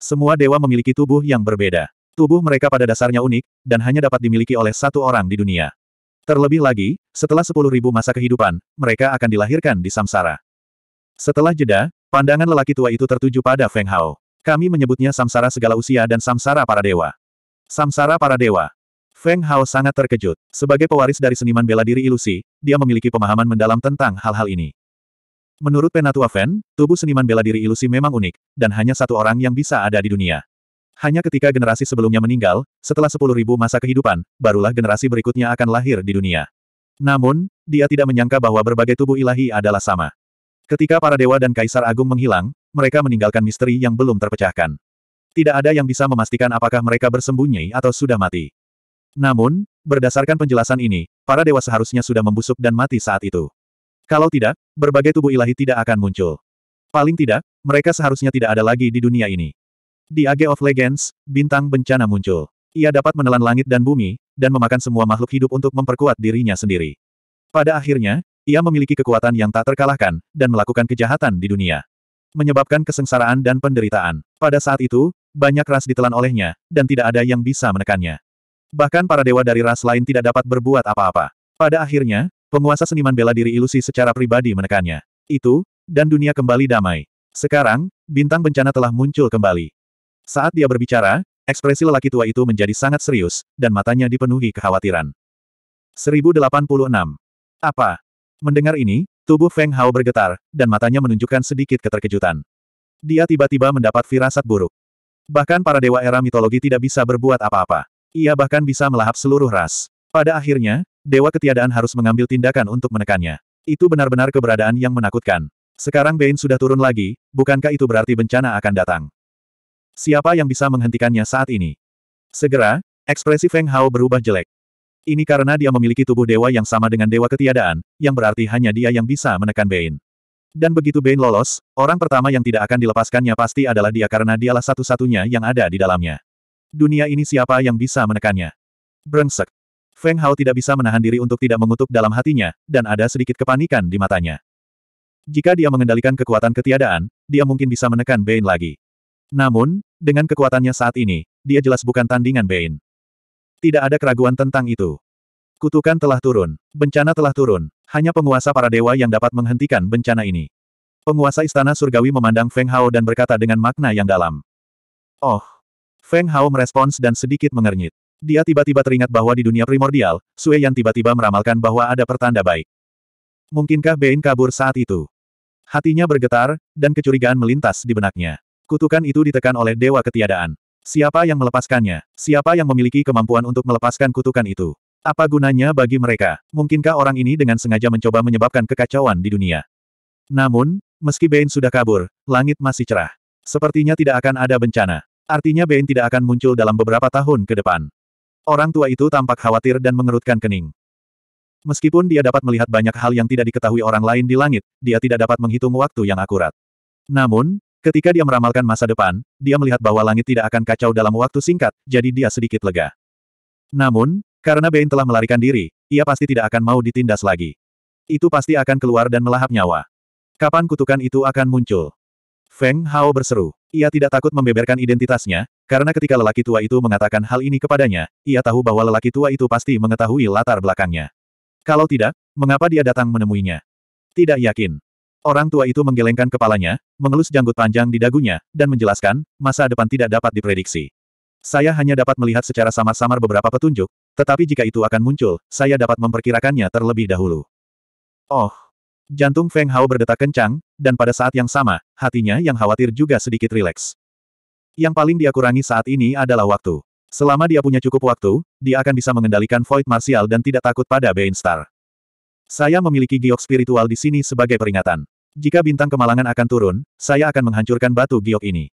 [SPEAKER 1] Semua dewa memiliki tubuh yang berbeda. Tubuh mereka pada dasarnya unik, dan hanya dapat dimiliki oleh satu orang di dunia. Terlebih lagi, setelah 10.000 masa kehidupan, mereka akan dilahirkan di samsara. Setelah jeda, pandangan lelaki tua itu tertuju pada Feng Hao. Kami menyebutnya samsara segala usia dan samsara para dewa. Samsara para dewa. Feng Hao sangat terkejut. Sebagai pewaris dari seniman bela diri ilusi, dia memiliki pemahaman mendalam tentang hal-hal ini. Menurut Penatua Fen, tubuh seniman bela diri ilusi memang unik, dan hanya satu orang yang bisa ada di dunia. Hanya ketika generasi sebelumnya meninggal, setelah 10.000 masa kehidupan, barulah generasi berikutnya akan lahir di dunia. Namun, dia tidak menyangka bahwa berbagai tubuh ilahi adalah sama. Ketika para dewa dan kaisar agung menghilang, mereka meninggalkan misteri yang belum terpecahkan. Tidak ada yang bisa memastikan apakah mereka bersembunyi atau sudah mati. Namun, berdasarkan penjelasan ini, para dewa seharusnya sudah membusuk dan mati saat itu. Kalau tidak, berbagai tubuh ilahi tidak akan muncul. Paling tidak, mereka seharusnya tidak ada lagi di dunia ini. Di Age of Legends, bintang bencana muncul. Ia dapat menelan langit dan bumi, dan memakan semua makhluk hidup untuk memperkuat dirinya sendiri. Pada akhirnya, ia memiliki kekuatan yang tak terkalahkan, dan melakukan kejahatan di dunia. Menyebabkan kesengsaraan dan penderitaan. Pada saat itu, banyak ras ditelan olehnya, dan tidak ada yang bisa menekannya. Bahkan para dewa dari ras lain tidak dapat berbuat apa-apa. Pada akhirnya, penguasa seniman bela diri ilusi secara pribadi menekannya. Itu, dan dunia kembali damai. Sekarang, bintang bencana telah muncul kembali. Saat dia berbicara, ekspresi lelaki tua itu menjadi sangat serius, dan matanya dipenuhi kekhawatiran. 1086. Apa? Mendengar ini, tubuh Feng Hao bergetar, dan matanya menunjukkan sedikit keterkejutan. Dia tiba-tiba mendapat firasat buruk. Bahkan para dewa era mitologi tidak bisa berbuat apa-apa. Ia bahkan bisa melahap seluruh ras. Pada akhirnya, dewa ketiadaan harus mengambil tindakan untuk menekannya. Itu benar-benar keberadaan yang menakutkan. Sekarang Bane sudah turun lagi, bukankah itu berarti bencana akan datang? Siapa yang bisa menghentikannya saat ini? Segera, ekspresi Feng Hao berubah jelek. Ini karena dia memiliki tubuh dewa yang sama dengan dewa ketiadaan, yang berarti hanya dia yang bisa menekan Bane. Dan begitu Bane lolos, orang pertama yang tidak akan dilepaskannya pasti adalah dia karena dialah satu-satunya yang ada di dalamnya. Dunia ini siapa yang bisa menekannya? Brengsek. Feng Hao tidak bisa menahan diri untuk tidak mengutuk dalam hatinya, dan ada sedikit kepanikan di matanya. Jika dia mengendalikan kekuatan ketiadaan, dia mungkin bisa menekan Bane lagi. Namun, dengan kekuatannya saat ini, dia jelas bukan tandingan Bane. Tidak ada keraguan tentang itu. Kutukan telah turun. Bencana telah turun. Hanya penguasa para dewa yang dapat menghentikan bencana ini. Penguasa istana surgawi memandang Feng Hao dan berkata dengan makna yang dalam. Oh. Feng Hao merespons dan sedikit mengernyit. Dia tiba-tiba teringat bahwa di dunia primordial, Sue Yan tiba-tiba meramalkan bahwa ada pertanda baik. Mungkinkah Bein kabur saat itu? Hatinya bergetar, dan kecurigaan melintas di benaknya. Kutukan itu ditekan oleh Dewa Ketiadaan. Siapa yang melepaskannya? Siapa yang memiliki kemampuan untuk melepaskan kutukan itu? Apa gunanya bagi mereka? Mungkinkah orang ini dengan sengaja mencoba menyebabkan kekacauan di dunia? Namun, meski Bain sudah kabur, langit masih cerah. Sepertinya tidak akan ada bencana. Artinya Bain tidak akan muncul dalam beberapa tahun ke depan. Orang tua itu tampak khawatir dan mengerutkan kening. Meskipun dia dapat melihat banyak hal yang tidak diketahui orang lain di langit, dia tidak dapat menghitung waktu yang akurat. Namun, Ketika dia meramalkan masa depan, dia melihat bahwa langit tidak akan kacau dalam waktu singkat, jadi dia sedikit lega. Namun, karena Bain telah melarikan diri, ia pasti tidak akan mau ditindas lagi. Itu pasti akan keluar dan melahap nyawa. Kapan kutukan itu akan muncul? Feng Hao berseru. Ia tidak takut membeberkan identitasnya, karena ketika lelaki tua itu mengatakan hal ini kepadanya, ia tahu bahwa lelaki tua itu pasti mengetahui latar belakangnya. Kalau tidak, mengapa dia datang menemuinya? Tidak yakin. Orang tua itu menggelengkan kepalanya, mengelus janggut panjang di dagunya, dan menjelaskan, masa depan tidak dapat diprediksi. Saya hanya dapat melihat secara samar-samar beberapa petunjuk, tetapi jika itu akan muncul, saya dapat memperkirakannya terlebih dahulu. Oh. Jantung Feng Hao berdetak kencang, dan pada saat yang sama, hatinya yang khawatir juga sedikit rileks. Yang paling dia kurangi saat ini adalah waktu. Selama dia punya cukup waktu, dia akan bisa mengendalikan Void Martial dan tidak takut pada Bane Star. Saya memiliki giok spiritual di sini sebagai peringatan. Jika bintang kemalangan akan turun, saya akan menghancurkan batu giok ini.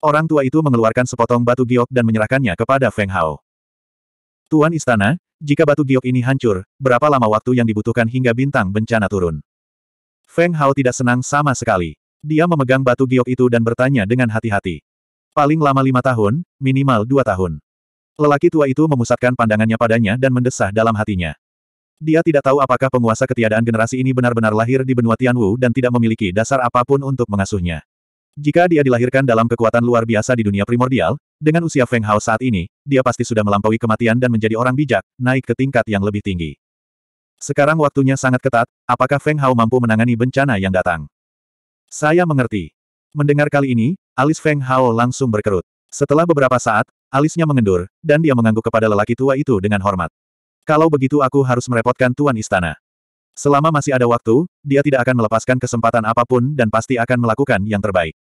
[SPEAKER 1] Orang tua itu mengeluarkan sepotong batu giok dan menyerahkannya kepada Feng Hao. Tuan Istana, jika batu giok ini hancur, berapa lama waktu yang dibutuhkan hingga bintang bencana turun? Feng Hao tidak senang sama sekali. Dia memegang batu giok itu dan bertanya dengan hati-hati. Paling lama lima tahun, minimal dua tahun. Lelaki tua itu memusatkan pandangannya padanya dan mendesah dalam hatinya. Dia tidak tahu apakah penguasa ketiadaan generasi ini benar-benar lahir di benua Tianwu dan tidak memiliki dasar apapun untuk mengasuhnya. Jika dia dilahirkan dalam kekuatan luar biasa di dunia primordial, dengan usia Feng Hao saat ini, dia pasti sudah melampaui kematian dan menjadi orang bijak, naik ke tingkat yang lebih tinggi. Sekarang waktunya sangat ketat, apakah Feng Hao mampu menangani bencana yang datang? Saya mengerti. Mendengar kali ini, alis Feng Hao langsung berkerut. Setelah beberapa saat, alisnya mengendur, dan dia mengangguk kepada lelaki tua itu dengan hormat. Kalau begitu aku harus merepotkan Tuan Istana. Selama masih ada waktu, dia tidak akan melepaskan kesempatan apapun dan pasti akan melakukan yang terbaik.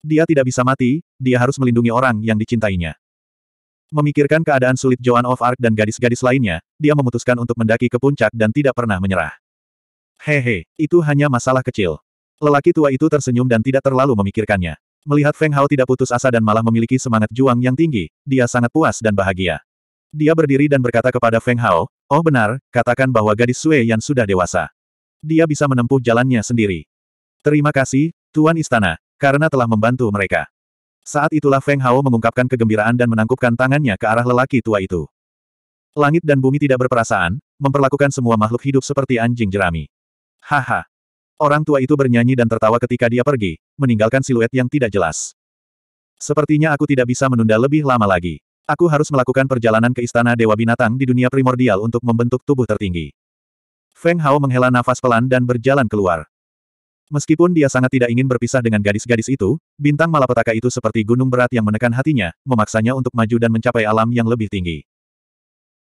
[SPEAKER 1] Dia tidak bisa mati, dia harus melindungi orang yang dicintainya. Memikirkan keadaan sulit Joan of Arc dan gadis-gadis lainnya, dia memutuskan untuk mendaki ke puncak dan tidak pernah menyerah. Hehe, itu hanya masalah kecil. Lelaki tua itu tersenyum dan tidak terlalu memikirkannya. Melihat Feng Hao tidak putus asa dan malah memiliki semangat juang yang tinggi, dia sangat puas dan bahagia. Dia berdiri dan berkata kepada Feng Hao, Oh benar, katakan bahwa gadis Sue yang sudah dewasa. Dia bisa menempuh jalannya sendiri. Terima kasih, Tuan Istana, karena telah membantu mereka. Saat itulah Feng Hao mengungkapkan kegembiraan dan menangkupkan tangannya ke arah lelaki tua itu. Langit dan bumi tidak berperasaan, memperlakukan semua makhluk hidup seperti anjing jerami. Haha. Orang tua itu bernyanyi dan tertawa ketika dia pergi, meninggalkan siluet yang tidak jelas. Sepertinya aku tidak bisa menunda lebih lama lagi. Aku harus melakukan perjalanan ke istana Dewa Binatang di dunia primordial untuk membentuk tubuh tertinggi. Feng Hao menghela nafas pelan dan berjalan keluar. Meskipun dia sangat tidak ingin berpisah dengan gadis-gadis itu, bintang malapetaka itu seperti gunung berat yang menekan hatinya, memaksanya untuk maju dan mencapai alam yang lebih tinggi.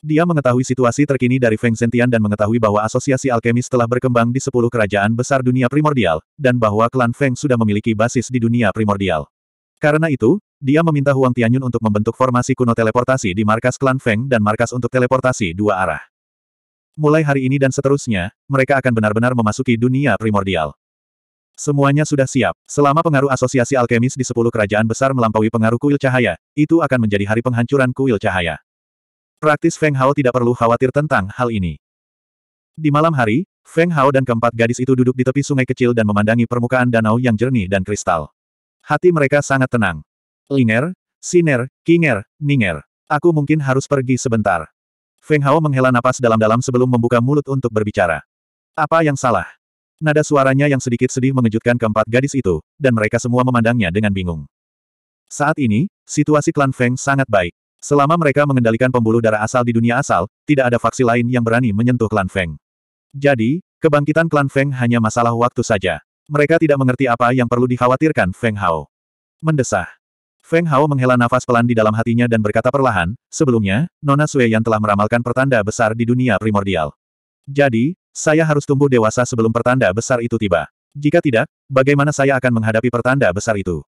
[SPEAKER 1] Dia mengetahui situasi terkini dari Feng Sentian dan mengetahui bahwa asosiasi alkemis telah berkembang di sepuluh kerajaan besar dunia primordial, dan bahwa klan Feng sudah memiliki basis di dunia primordial. Karena itu, dia meminta Huang Tianyun untuk membentuk formasi kuno teleportasi di markas klan Feng dan markas untuk teleportasi dua arah. Mulai hari ini dan seterusnya, mereka akan benar-benar memasuki dunia primordial. Semuanya sudah siap. Selama pengaruh asosiasi alkemis di sepuluh kerajaan besar melampaui pengaruh kuil cahaya, itu akan menjadi hari penghancuran kuil cahaya. Praktis Feng Hao tidak perlu khawatir tentang hal ini. Di malam hari, Feng Hao dan keempat gadis itu duduk di tepi sungai kecil dan memandangi permukaan danau yang jernih dan kristal. Hati mereka sangat tenang. Linger, Siner, Kinger, Ninger. Aku mungkin harus pergi sebentar. Feng Hao menghela napas dalam-dalam sebelum membuka mulut untuk berbicara. Apa yang salah? Nada suaranya yang sedikit sedih mengejutkan keempat gadis itu, dan mereka semua memandangnya dengan bingung. Saat ini, situasi klan Feng sangat baik. Selama mereka mengendalikan pembuluh darah asal di dunia asal, tidak ada faksi lain yang berani menyentuh klan Feng. Jadi, kebangkitan klan Feng hanya masalah waktu saja. Mereka tidak mengerti apa yang perlu dikhawatirkan Feng Hao. Mendesah. Feng Hao menghela nafas pelan di dalam hatinya dan berkata perlahan, sebelumnya, Nona Sue yang telah meramalkan pertanda besar di dunia primordial. Jadi, saya harus tumbuh dewasa sebelum pertanda besar itu tiba. Jika tidak, bagaimana saya akan menghadapi pertanda besar itu?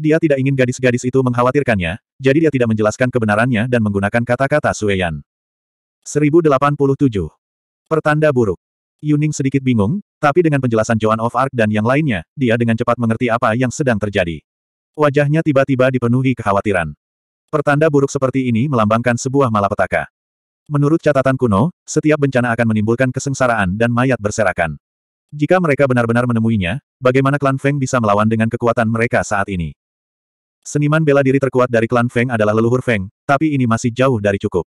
[SPEAKER 1] Dia tidak ingin gadis-gadis itu mengkhawatirkannya, jadi dia tidak menjelaskan kebenarannya dan menggunakan kata-kata Sueyan. 1087. Pertanda buruk. Yuning sedikit bingung, tapi dengan penjelasan Joan of Arc dan yang lainnya, dia dengan cepat mengerti apa yang sedang terjadi. Wajahnya tiba-tiba dipenuhi kekhawatiran. Pertanda buruk seperti ini melambangkan sebuah malapetaka. Menurut catatan kuno, setiap bencana akan menimbulkan kesengsaraan dan mayat berserakan. Jika mereka benar-benar menemuinya, bagaimana klan Feng bisa melawan dengan kekuatan mereka saat ini? Seniman bela diri terkuat dari klan Feng adalah leluhur Feng, tapi ini masih jauh dari cukup.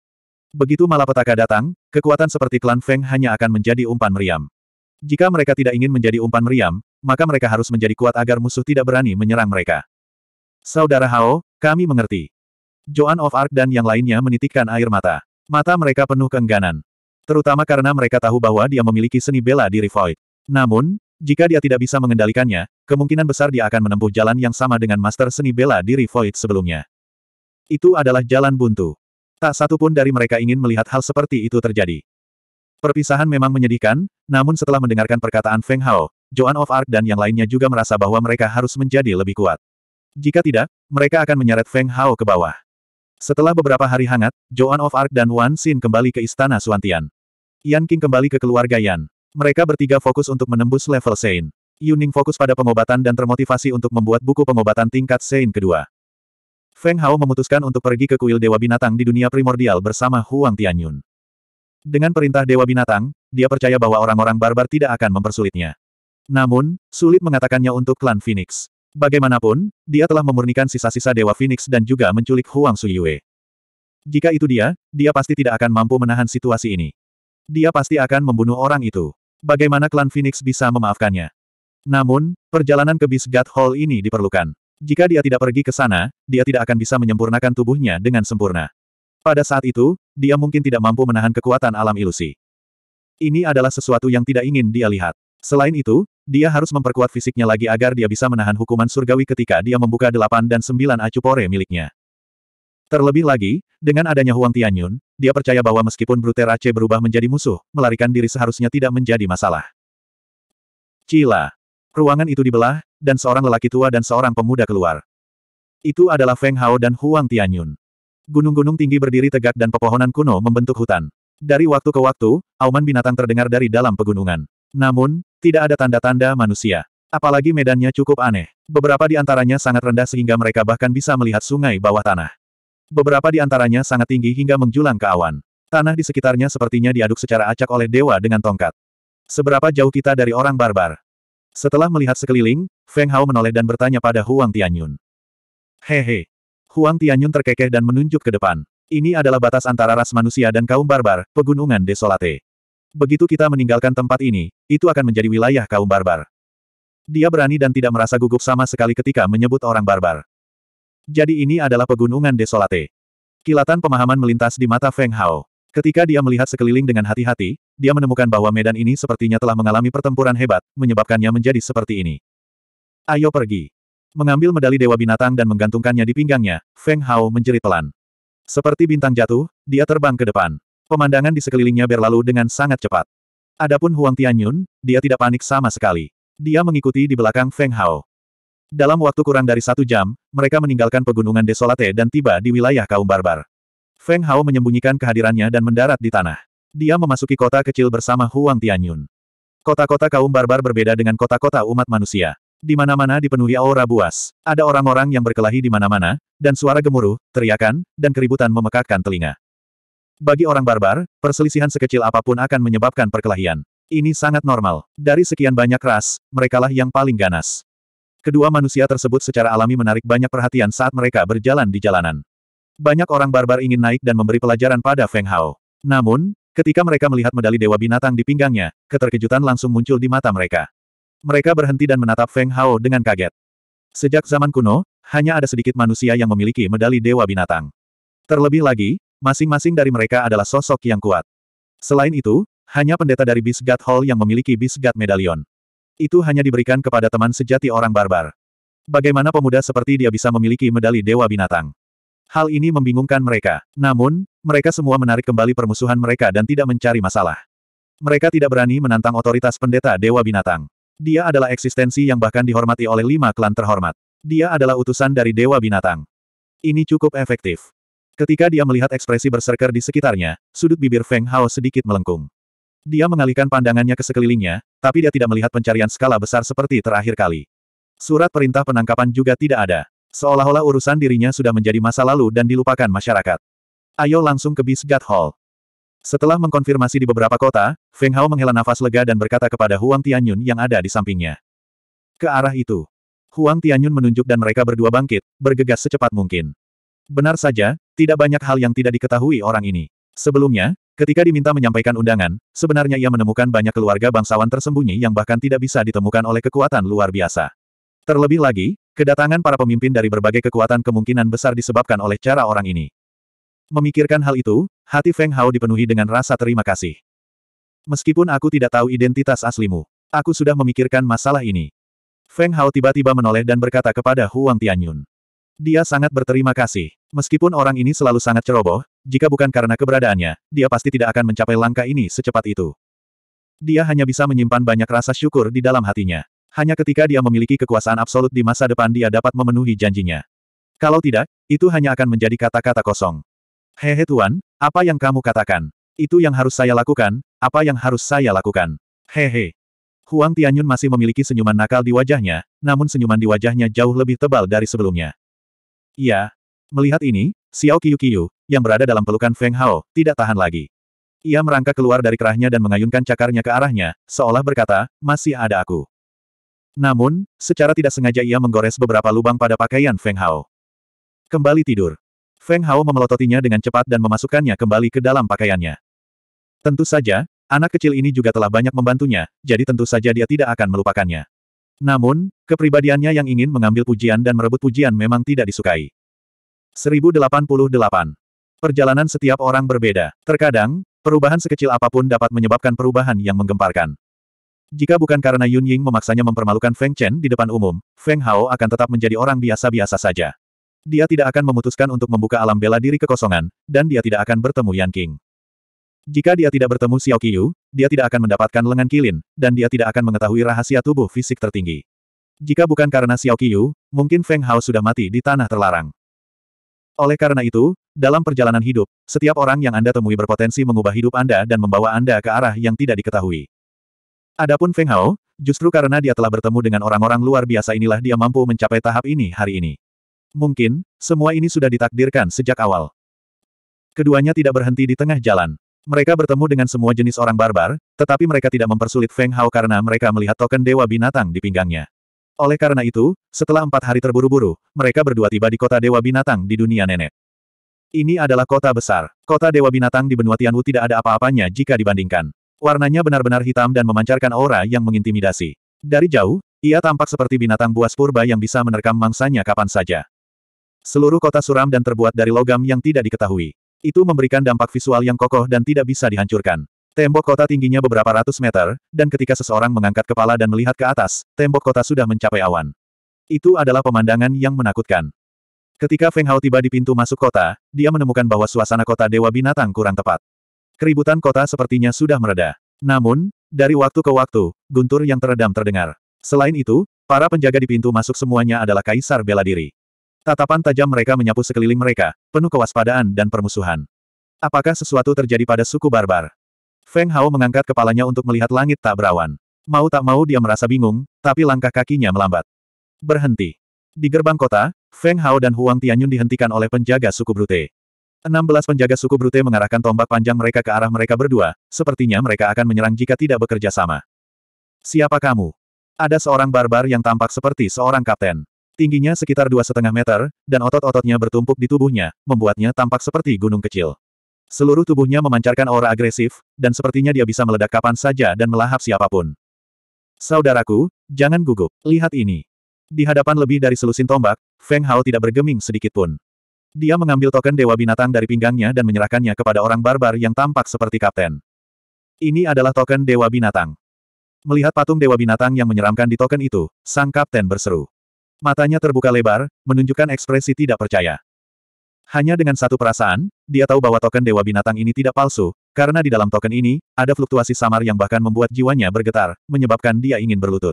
[SPEAKER 1] Begitu malapetaka datang, kekuatan seperti klan Feng hanya akan menjadi umpan meriam. Jika mereka tidak ingin menjadi umpan meriam, maka mereka harus menjadi kuat agar musuh tidak berani menyerang mereka. Saudara Hao, kami mengerti. Joan of Arc dan yang lainnya menitikkan air mata. Mata mereka penuh keengganan. Terutama karena mereka tahu bahwa dia memiliki seni bela diri Void. Namun, jika dia tidak bisa mengendalikannya, kemungkinan besar dia akan menempuh jalan yang sama dengan master seni bela diri Void sebelumnya. Itu adalah jalan buntu. Tak satu pun dari mereka ingin melihat hal seperti itu terjadi. Perpisahan memang menyedihkan, namun setelah mendengarkan perkataan Feng Hao, Joan of Arc dan yang lainnya juga merasa bahwa mereka harus menjadi lebih kuat. Jika tidak, mereka akan menyeret Feng Hao ke bawah. Setelah beberapa hari hangat, Joan of Arc dan Wan Xin kembali ke istana Suantian. Yan King kembali ke keluarga Yan. Mereka bertiga fokus untuk menembus level Sein. Yuning fokus pada pengobatan dan termotivasi untuk membuat buku pengobatan tingkat Sein kedua. Feng Hao memutuskan untuk pergi ke kuil Dewa Binatang di dunia primordial bersama Huang Tianyun. Dengan perintah Dewa Binatang, dia percaya bahwa orang-orang barbar tidak akan mempersulitnya. Namun, sulit mengatakannya untuk klan Phoenix. Bagaimanapun, dia telah memurnikan sisa-sisa Dewa Phoenix dan juga menculik Huang Suyue. Jika itu dia, dia pasti tidak akan mampu menahan situasi ini. Dia pasti akan membunuh orang itu. Bagaimana klan Phoenix bisa memaafkannya? Namun, perjalanan ke Bis God Hall ini diperlukan. Jika dia tidak pergi ke sana, dia tidak akan bisa menyempurnakan tubuhnya dengan sempurna. Pada saat itu, dia mungkin tidak mampu menahan kekuatan alam ilusi. Ini adalah sesuatu yang tidak ingin dia lihat. Selain itu, dia harus memperkuat fisiknya lagi agar dia bisa menahan hukuman surgawi ketika dia membuka delapan dan sembilan acupore miliknya. Terlebih lagi, dengan adanya Huang Tianyun, dia percaya bahwa meskipun Rache berubah menjadi musuh, melarikan diri seharusnya tidak menjadi masalah. Cila. Ruangan itu dibelah, dan seorang lelaki tua dan seorang pemuda keluar. Itu adalah Feng Hao dan Huang Tianyun. Gunung-gunung tinggi berdiri tegak dan pepohonan kuno membentuk hutan. Dari waktu ke waktu, auman binatang terdengar dari dalam pegunungan. Namun, tidak ada tanda-tanda manusia. Apalagi medannya cukup aneh. Beberapa di antaranya sangat rendah sehingga mereka bahkan bisa melihat sungai bawah tanah. Beberapa di antaranya sangat tinggi hingga menjulang ke awan. Tanah di sekitarnya sepertinya diaduk secara acak oleh dewa dengan tongkat. Seberapa jauh kita dari orang barbar? Setelah melihat sekeliling, Feng Hao menoleh dan bertanya pada Huang Tianyun. Hehe. Huang Tianyun terkekeh dan menunjuk ke depan. Ini adalah batas antara ras manusia dan kaum barbar, pegunungan desolate. Begitu kita meninggalkan tempat ini, itu akan menjadi wilayah kaum barbar. Dia berani dan tidak merasa gugup sama sekali ketika menyebut orang barbar. Jadi ini adalah pegunungan desolate. Kilatan pemahaman melintas di mata Feng Hao. Ketika dia melihat sekeliling dengan hati-hati, dia menemukan bahwa medan ini sepertinya telah mengalami pertempuran hebat, menyebabkannya menjadi seperti ini. Ayo pergi. Mengambil medali Dewa Binatang dan menggantungkannya di pinggangnya, Feng Hao menjerit pelan. Seperti bintang jatuh, dia terbang ke depan. Pemandangan di sekelilingnya berlalu dengan sangat cepat. Adapun Huang Tianyun, dia tidak panik sama sekali. Dia mengikuti di belakang Feng Hao. Dalam waktu kurang dari satu jam, mereka meninggalkan pegunungan Desolate dan tiba di wilayah kaum barbar. Feng Hao menyembunyikan kehadirannya dan mendarat di tanah. Dia memasuki kota kecil bersama Huang Tianyun. Kota-kota kaum barbar berbeda dengan kota-kota umat manusia. Di mana-mana dipenuhi aura buas. Ada orang-orang yang berkelahi di mana-mana, dan suara gemuruh, teriakan, dan keributan memekakkan telinga. Bagi orang barbar, perselisihan sekecil apapun akan menyebabkan perkelahian. Ini sangat normal. Dari sekian banyak ras, merekalah yang paling ganas. Kedua manusia tersebut secara alami menarik banyak perhatian saat mereka berjalan di jalanan. Banyak orang barbar ingin naik dan memberi pelajaran pada Feng Hao. Namun, ketika mereka melihat medali Dewa Binatang di pinggangnya, keterkejutan langsung muncul di mata mereka. Mereka berhenti dan menatap Feng Hao dengan kaget. Sejak zaman kuno, hanya ada sedikit manusia yang memiliki medali Dewa Binatang. Terlebih lagi, masing-masing dari mereka adalah sosok yang kuat. Selain itu, hanya pendeta dari Bisgat Hall yang memiliki Bisgat Medallion. Itu hanya diberikan kepada teman sejati orang barbar. Bagaimana pemuda seperti dia bisa memiliki medali Dewa Binatang? Hal ini membingungkan mereka. Namun, mereka semua menarik kembali permusuhan mereka dan tidak mencari masalah. Mereka tidak berani menantang otoritas pendeta Dewa Binatang. Dia adalah eksistensi yang bahkan dihormati oleh lima klan terhormat. Dia adalah utusan dari Dewa Binatang. Ini cukup efektif. Ketika dia melihat ekspresi berserker di sekitarnya, sudut bibir Feng Hao sedikit melengkung. Dia mengalihkan pandangannya ke sekelilingnya, tapi dia tidak melihat pencarian skala besar seperti terakhir kali. Surat perintah penangkapan juga tidak ada. Seolah-olah urusan dirinya sudah menjadi masa lalu dan dilupakan masyarakat. Ayo langsung ke Bisgat Hall. Setelah mengkonfirmasi di beberapa kota, Feng Hao menghela nafas lega dan berkata kepada Huang Tianyun yang ada di sampingnya. Ke arah itu. Huang Tianyun menunjuk dan mereka berdua bangkit, bergegas secepat mungkin. Benar saja, tidak banyak hal yang tidak diketahui orang ini. Sebelumnya, ketika diminta menyampaikan undangan, sebenarnya ia menemukan banyak keluarga bangsawan tersembunyi yang bahkan tidak bisa ditemukan oleh kekuatan luar biasa. Terlebih lagi, Kedatangan para pemimpin dari berbagai kekuatan kemungkinan besar disebabkan oleh cara orang ini. Memikirkan hal itu, hati Feng Hao dipenuhi dengan rasa terima kasih. Meskipun aku tidak tahu identitas aslimu, aku sudah memikirkan masalah ini. Feng Hao tiba-tiba menoleh dan berkata kepada Huang Tianyun. Dia sangat berterima kasih. Meskipun orang ini selalu sangat ceroboh, jika bukan karena keberadaannya, dia pasti tidak akan mencapai langkah ini secepat itu. Dia hanya bisa menyimpan banyak rasa syukur di dalam hatinya. Hanya ketika dia memiliki kekuasaan absolut di masa depan dia dapat memenuhi janjinya. Kalau tidak, itu hanya akan menjadi kata-kata kosong. Hehe Tuan, apa yang kamu katakan? Itu yang harus saya lakukan, apa yang harus saya lakukan? Hehe. Huang Tianyun masih memiliki senyuman nakal di wajahnya, namun senyuman di wajahnya jauh lebih tebal dari sebelumnya. Iya. Melihat ini, Xiao Qiyu yang berada dalam pelukan Feng Hao, tidak tahan lagi. Ia merangkak keluar dari kerahnya dan mengayunkan cakarnya ke arahnya, seolah berkata, masih ada aku. Namun, secara tidak sengaja ia menggores beberapa lubang pada pakaian Feng Hao. Kembali tidur. Feng Hao memelototinya dengan cepat dan memasukkannya kembali ke dalam pakaiannya. Tentu saja, anak kecil ini juga telah banyak membantunya, jadi tentu saja dia tidak akan melupakannya. Namun, kepribadiannya yang ingin mengambil pujian dan merebut pujian memang tidak disukai. 1088. Perjalanan setiap orang berbeda. Terkadang, perubahan sekecil apapun dapat menyebabkan perubahan yang menggemparkan. Jika bukan karena Yun Ying memaksanya mempermalukan Feng Chen di depan umum, Feng Hao akan tetap menjadi orang biasa-biasa saja. Dia tidak akan memutuskan untuk membuka alam bela diri kekosongan, dan dia tidak akan bertemu Yan King. Jika dia tidak bertemu Xiao Qiyu, dia tidak akan mendapatkan lengan kilin, dan dia tidak akan mengetahui rahasia tubuh fisik tertinggi. Jika bukan karena Xiao Qiyu, mungkin Feng Hao sudah mati di tanah terlarang. Oleh karena itu, dalam perjalanan hidup, setiap orang yang Anda temui berpotensi mengubah hidup Anda dan membawa Anda ke arah yang tidak diketahui. Adapun Feng Hao, justru karena dia telah bertemu dengan orang-orang luar biasa inilah dia mampu mencapai tahap ini hari ini. Mungkin, semua ini sudah ditakdirkan sejak awal. Keduanya tidak berhenti di tengah jalan. Mereka bertemu dengan semua jenis orang barbar, tetapi mereka tidak mempersulit Feng Hao karena mereka melihat token dewa binatang di pinggangnya. Oleh karena itu, setelah empat hari terburu-buru, mereka berdua tiba di kota dewa binatang di dunia nenek. Ini adalah kota besar. Kota dewa binatang di benua Tianwu tidak ada apa-apanya jika dibandingkan. Warnanya benar-benar hitam dan memancarkan aura yang mengintimidasi. Dari jauh, ia tampak seperti binatang buas purba yang bisa menerkam mangsanya kapan saja. Seluruh kota suram dan terbuat dari logam yang tidak diketahui. Itu memberikan dampak visual yang kokoh dan tidak bisa dihancurkan. Tembok kota tingginya beberapa ratus meter, dan ketika seseorang mengangkat kepala dan melihat ke atas, tembok kota sudah mencapai awan. Itu adalah pemandangan yang menakutkan. Ketika Feng Hao tiba di pintu masuk kota, dia menemukan bahwa suasana kota Dewa Binatang kurang tepat. Keributan kota sepertinya sudah mereda. Namun, dari waktu ke waktu, guntur yang teredam terdengar. Selain itu, para penjaga di pintu masuk semuanya adalah kaisar bela diri. Tatapan tajam mereka menyapu sekeliling mereka, penuh kewaspadaan dan permusuhan. Apakah sesuatu terjadi pada suku barbar? Feng Hao mengangkat kepalanya untuk melihat langit tak berawan. Mau tak mau dia merasa bingung, tapi langkah kakinya melambat. Berhenti. Di gerbang kota, Feng Hao dan Huang Tianyun dihentikan oleh penjaga suku Brute. 16 penjaga suku Brute mengarahkan tombak panjang mereka ke arah mereka berdua, sepertinya mereka akan menyerang jika tidak bekerja sama. Siapa kamu? Ada seorang barbar yang tampak seperti seorang kapten. Tingginya sekitar dua setengah meter, dan otot-ototnya bertumpuk di tubuhnya, membuatnya tampak seperti gunung kecil. Seluruh tubuhnya memancarkan aura agresif, dan sepertinya dia bisa meledak kapan saja dan melahap siapapun. Saudaraku, jangan gugup, lihat ini. Di hadapan lebih dari selusin tombak, Feng Hao tidak bergeming sedikitpun. Dia mengambil token Dewa Binatang dari pinggangnya dan menyerahkannya kepada orang barbar yang tampak seperti kapten. Ini adalah token Dewa Binatang. Melihat patung Dewa Binatang yang menyeramkan di token itu, sang kapten berseru. Matanya terbuka lebar, menunjukkan ekspresi tidak percaya. Hanya dengan satu perasaan, dia tahu bahwa token Dewa Binatang ini tidak palsu, karena di dalam token ini, ada fluktuasi samar yang bahkan membuat jiwanya bergetar, menyebabkan dia ingin berlutut.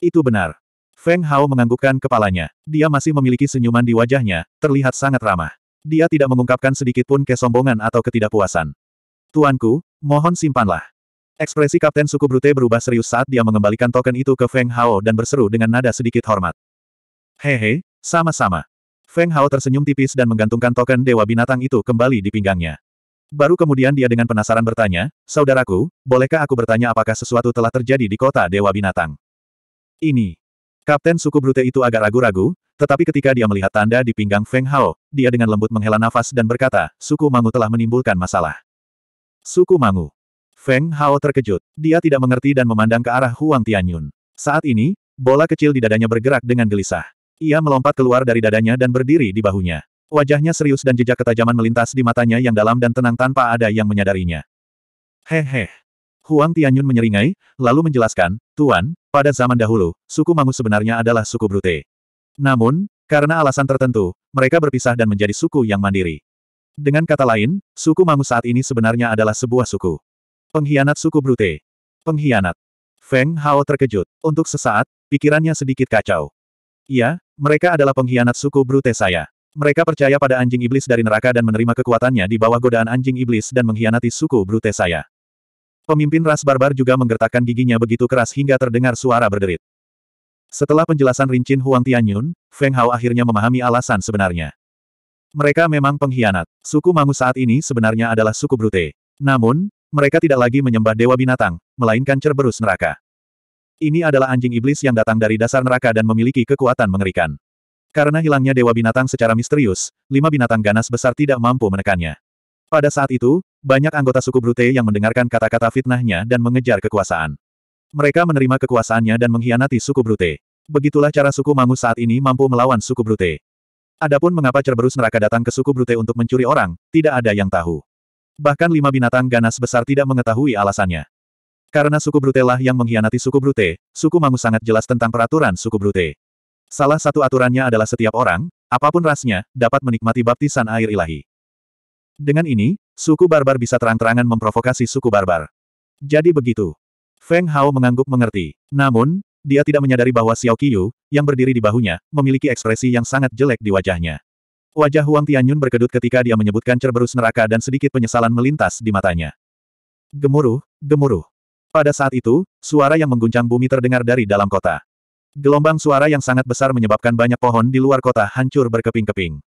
[SPEAKER 1] Itu benar. Feng Hao menganggukkan kepalanya. Dia masih memiliki senyuman di wajahnya, terlihat sangat ramah. Dia tidak mengungkapkan sedikit pun kesombongan atau ketidakpuasan. Tuanku, mohon simpanlah. Ekspresi Kapten Suku Brute berubah serius saat dia mengembalikan token itu ke Feng Hao dan berseru dengan nada sedikit hormat. Hehe, sama-sama. Feng Hao tersenyum tipis dan menggantungkan token Dewa Binatang itu kembali di pinggangnya. Baru kemudian dia dengan penasaran bertanya, Saudaraku, bolehkah aku bertanya apakah sesuatu telah terjadi di kota Dewa Binatang? Ini. Kapten suku Brute itu agak ragu-ragu, tetapi ketika dia melihat tanda di pinggang Feng Hao, dia dengan lembut menghela nafas dan berkata, suku Mangu telah menimbulkan masalah. Suku Mangu. Feng Hao terkejut. Dia tidak mengerti dan memandang ke arah Huang Tianyun. Saat ini, bola kecil di dadanya bergerak dengan gelisah. Ia melompat keluar dari dadanya dan berdiri di bahunya. Wajahnya serius dan jejak ketajaman melintas di matanya yang dalam dan tenang tanpa ada yang menyadarinya. Hehe. Huang Tianyun menyeringai, lalu menjelaskan, Tuan, pada zaman dahulu, suku Mangu sebenarnya adalah suku Brute. Namun, karena alasan tertentu, mereka berpisah dan menjadi suku yang mandiri. Dengan kata lain, suku Mangu saat ini sebenarnya adalah sebuah suku. Pengkhianat suku Brute. Pengkhianat. Feng Hao terkejut. Untuk sesaat, pikirannya sedikit kacau. Iya, mereka adalah pengkhianat suku Brute saya. Mereka percaya pada anjing iblis dari neraka dan menerima kekuatannya di bawah godaan anjing iblis dan mengkhianati suku Brute saya. Pemimpin ras barbar juga menggertakkan giginya begitu keras hingga terdengar suara berderit. Setelah penjelasan rincin Huang Tianyun, Feng Hao akhirnya memahami alasan sebenarnya. Mereka memang pengkhianat. Suku Mangu saat ini sebenarnya adalah suku Brute. Namun, mereka tidak lagi menyembah dewa binatang, melainkan cerberus neraka. Ini adalah anjing iblis yang datang dari dasar neraka dan memiliki kekuatan mengerikan. Karena hilangnya dewa binatang secara misterius, lima binatang ganas besar tidak mampu menekannya. Pada saat itu, banyak anggota suku Brute yang mendengarkan kata-kata fitnahnya dan mengejar kekuasaan. Mereka menerima kekuasaannya dan mengkhianati suku Brute. Begitulah cara suku Mangus saat ini mampu melawan suku Brute. Adapun mengapa Cerberus neraka datang ke suku Brute untuk mencuri orang, tidak ada yang tahu. Bahkan lima binatang ganas besar tidak mengetahui alasannya. Karena suku Brute lah yang mengkhianati suku Brute, suku Mangus sangat jelas tentang peraturan suku Brute. Salah satu aturannya adalah setiap orang, apapun rasnya, dapat menikmati baptisan air ilahi. Dengan ini, suku barbar bisa terang-terangan memprovokasi suku barbar. Jadi begitu. Feng Hao mengangguk mengerti. Namun, dia tidak menyadari bahwa Xiao Qiyu, yang berdiri di bahunya, memiliki ekspresi yang sangat jelek di wajahnya. Wajah Huang Tianyun berkedut ketika dia menyebutkan cerberus neraka dan sedikit penyesalan melintas di matanya. Gemuruh, gemuruh. Pada saat itu, suara yang mengguncang bumi terdengar dari dalam kota. Gelombang suara yang sangat besar menyebabkan banyak pohon di luar kota hancur berkeping-keping.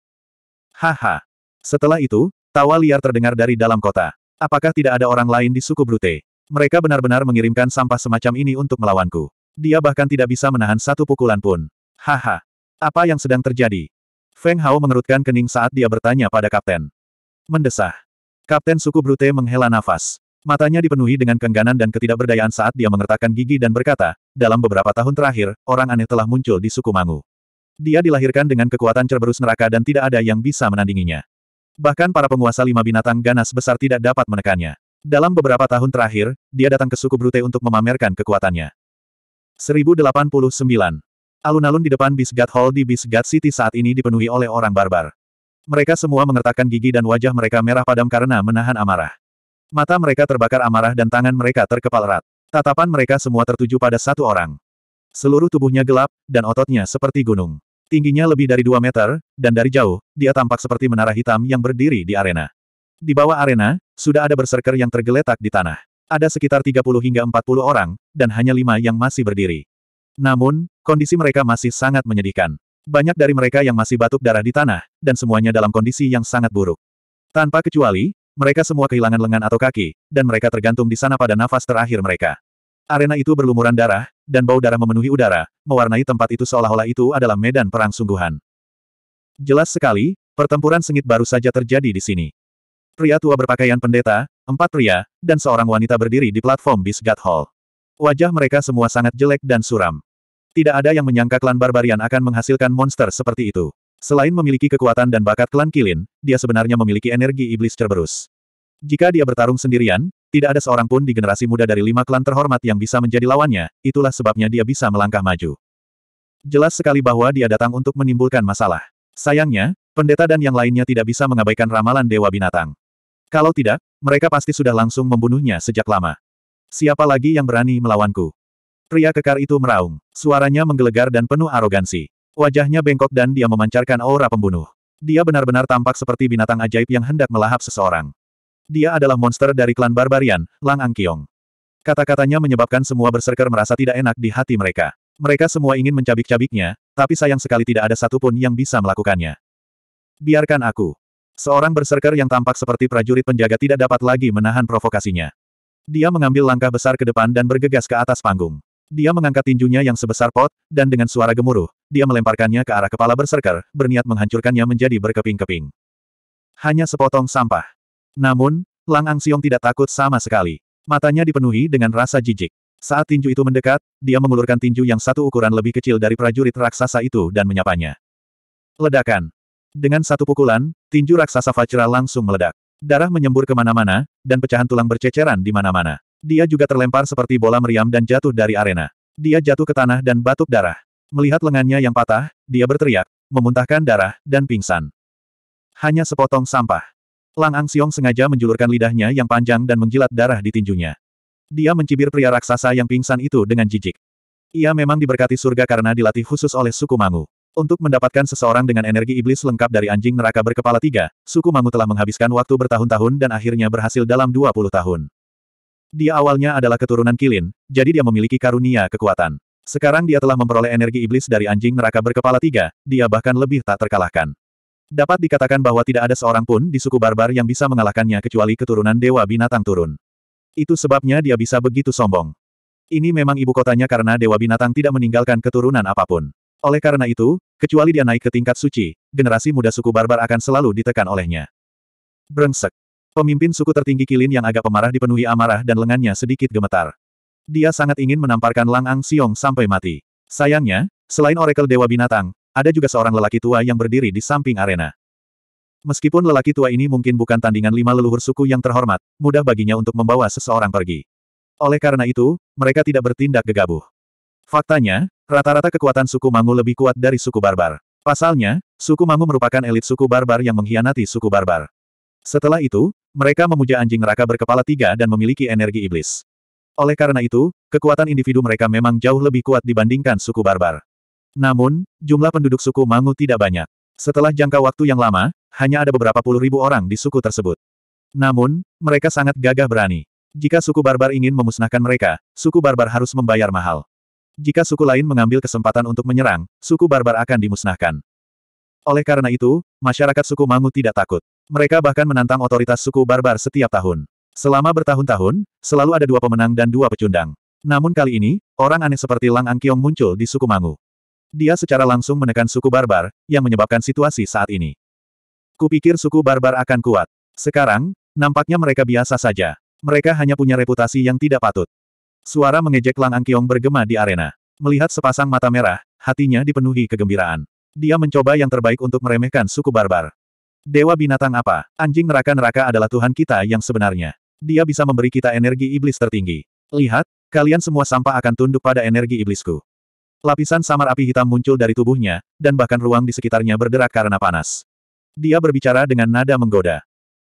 [SPEAKER 1] Haha. Setelah itu, Tawa liar terdengar dari dalam kota. Apakah tidak ada orang lain di suku Brute? Mereka benar-benar mengirimkan sampah semacam ini untuk melawanku. Dia bahkan tidak bisa menahan satu pukulan pun. Haha. Apa yang sedang terjadi? Feng Hao mengerutkan kening saat dia bertanya pada kapten. Mendesah. Kapten suku Brute menghela nafas. Matanya dipenuhi dengan kengganan dan ketidakberdayaan saat dia mengertakkan gigi dan berkata, dalam beberapa tahun terakhir, orang aneh telah muncul di suku Mangu. Dia dilahirkan dengan kekuatan Cerberus neraka dan tidak ada yang bisa menandinginya. Bahkan para penguasa lima binatang ganas besar tidak dapat menekannya. Dalam beberapa tahun terakhir, dia datang ke suku Brute untuk memamerkan kekuatannya. 1089. Alun-alun di depan Bisgat Hall di Bisgat City saat ini dipenuhi oleh orang barbar. Mereka semua mengertakkan gigi dan wajah mereka merah padam karena menahan amarah. Mata mereka terbakar amarah dan tangan mereka terkepal erat. Tatapan mereka semua tertuju pada satu orang. Seluruh tubuhnya gelap, dan ototnya seperti gunung. Tingginya lebih dari 2 meter, dan dari jauh, dia tampak seperti menara hitam yang berdiri di arena. Di bawah arena, sudah ada berserker yang tergeletak di tanah. Ada sekitar 30 hingga 40 orang, dan hanya lima yang masih berdiri. Namun, kondisi mereka masih sangat menyedihkan. Banyak dari mereka yang masih batuk darah di tanah, dan semuanya dalam kondisi yang sangat buruk. Tanpa kecuali, mereka semua kehilangan lengan atau kaki, dan mereka tergantung di sana pada nafas terakhir mereka. Arena itu berlumuran darah, dan bau darah memenuhi udara, mewarnai tempat itu seolah-olah itu adalah medan perang sungguhan. Jelas sekali, pertempuran sengit baru saja terjadi di sini. Pria tua berpakaian pendeta, empat pria, dan seorang wanita berdiri di platform God Hall. Wajah mereka semua sangat jelek dan suram. Tidak ada yang menyangka klan Barbarian akan menghasilkan monster seperti itu. Selain memiliki kekuatan dan bakat klan Kilin, dia sebenarnya memiliki energi iblis Cerberus. Jika dia bertarung sendirian, tidak ada seorang pun di generasi muda dari lima klan terhormat yang bisa menjadi lawannya, itulah sebabnya dia bisa melangkah maju. Jelas sekali bahwa dia datang untuk menimbulkan masalah. Sayangnya, pendeta dan yang lainnya tidak bisa mengabaikan ramalan Dewa Binatang. Kalau tidak, mereka pasti sudah langsung membunuhnya sejak lama. Siapa lagi yang berani melawanku? Pria kekar itu meraung. Suaranya menggelegar dan penuh arogansi. Wajahnya bengkok dan dia memancarkan aura pembunuh. Dia benar-benar tampak seperti binatang ajaib yang hendak melahap seseorang. Dia adalah monster dari klan Barbarian, Lang Angkiong. Kata-katanya menyebabkan semua berserker merasa tidak enak di hati mereka. Mereka semua ingin mencabik-cabiknya, tapi sayang sekali tidak ada satupun yang bisa melakukannya. Biarkan aku. Seorang berserker yang tampak seperti prajurit penjaga tidak dapat lagi menahan provokasinya. Dia mengambil langkah besar ke depan dan bergegas ke atas panggung. Dia mengangkat tinjunya yang sebesar pot, dan dengan suara gemuruh, dia melemparkannya ke arah kepala berserker, berniat menghancurkannya menjadi berkeping-keping. Hanya sepotong sampah. Namun, Lang Ang Siong tidak takut sama sekali. Matanya dipenuhi dengan rasa jijik. Saat tinju itu mendekat, dia mengulurkan tinju yang satu ukuran lebih kecil dari prajurit raksasa itu dan menyapanya. Ledakan. Dengan satu pukulan, tinju raksasa Fajra langsung meledak. Darah menyembur kemana-mana, dan pecahan tulang berceceran di mana-mana. Dia juga terlempar seperti bola meriam dan jatuh dari arena. Dia jatuh ke tanah dan batuk darah. Melihat lengannya yang patah, dia berteriak, memuntahkan darah, dan pingsan. Hanya sepotong sampah. Lang Ang Xiong sengaja menjulurkan lidahnya yang panjang dan menjilat darah di tinjunya. Dia mencibir pria raksasa yang pingsan itu dengan jijik. Ia memang diberkati surga karena dilatih khusus oleh suku Mangu. Untuk mendapatkan seseorang dengan energi iblis lengkap dari anjing neraka berkepala tiga, suku Mangu telah menghabiskan waktu bertahun-tahun dan akhirnya berhasil dalam 20 tahun. Dia awalnya adalah keturunan Kilin, jadi dia memiliki karunia kekuatan. Sekarang dia telah memperoleh energi iblis dari anjing neraka berkepala tiga, dia bahkan lebih tak terkalahkan. Dapat dikatakan bahwa tidak ada seorang pun di suku barbar yang bisa mengalahkannya kecuali keturunan dewa binatang turun. Itu sebabnya dia bisa begitu sombong. Ini memang ibu kotanya karena dewa binatang tidak meninggalkan keturunan apapun. Oleh karena itu, kecuali dia naik ke tingkat suci, generasi muda suku barbar akan selalu ditekan olehnya. Brengsek. Pemimpin suku tertinggi Kilin yang agak pemarah dipenuhi amarah dan lengannya sedikit gemetar. Dia sangat ingin menamparkan Lang Ang Siong sampai mati. Sayangnya, selain Oracle Dewa Binatang, ada juga seorang lelaki tua yang berdiri di samping arena. Meskipun lelaki tua ini mungkin bukan tandingan lima leluhur suku yang terhormat, mudah baginya untuk membawa seseorang pergi. Oleh karena itu, mereka tidak bertindak gegabah. Faktanya, rata-rata kekuatan suku Mangu lebih kuat dari suku Barbar. Pasalnya, suku Mangu merupakan elit suku Barbar yang mengkhianati suku Barbar. Setelah itu, mereka memuja anjing neraka berkepala tiga dan memiliki energi iblis. Oleh karena itu, kekuatan individu mereka memang jauh lebih kuat dibandingkan suku Barbar. Namun, jumlah penduduk suku Mangu tidak banyak. Setelah jangka waktu yang lama, hanya ada beberapa puluh ribu orang di suku tersebut. Namun, mereka sangat gagah berani. Jika suku barbar ingin memusnahkan mereka, suku barbar harus membayar mahal. Jika suku lain mengambil kesempatan untuk menyerang, suku barbar akan dimusnahkan. Oleh karena itu, masyarakat suku Mangu tidak takut. Mereka bahkan menantang otoritas suku barbar setiap tahun. Selama bertahun-tahun, selalu ada dua pemenang dan dua pecundang. Namun kali ini, orang aneh seperti Lang Angkyong muncul di suku Mangu. Dia secara langsung menekan suku barbar, yang menyebabkan situasi saat ini. Kupikir suku barbar akan kuat. Sekarang, nampaknya mereka biasa saja. Mereka hanya punya reputasi yang tidak patut. Suara mengejek Lang Angkiong bergema di arena. Melihat sepasang mata merah, hatinya dipenuhi kegembiraan. Dia mencoba yang terbaik untuk meremehkan suku barbar. Dewa binatang apa? Anjing neraka-neraka adalah Tuhan kita yang sebenarnya. Dia bisa memberi kita energi iblis tertinggi. Lihat, kalian semua sampah akan tunduk pada energi iblisku. Lapisan samar api hitam muncul dari tubuhnya, dan bahkan ruang di sekitarnya berderak karena panas. Dia berbicara dengan nada menggoda.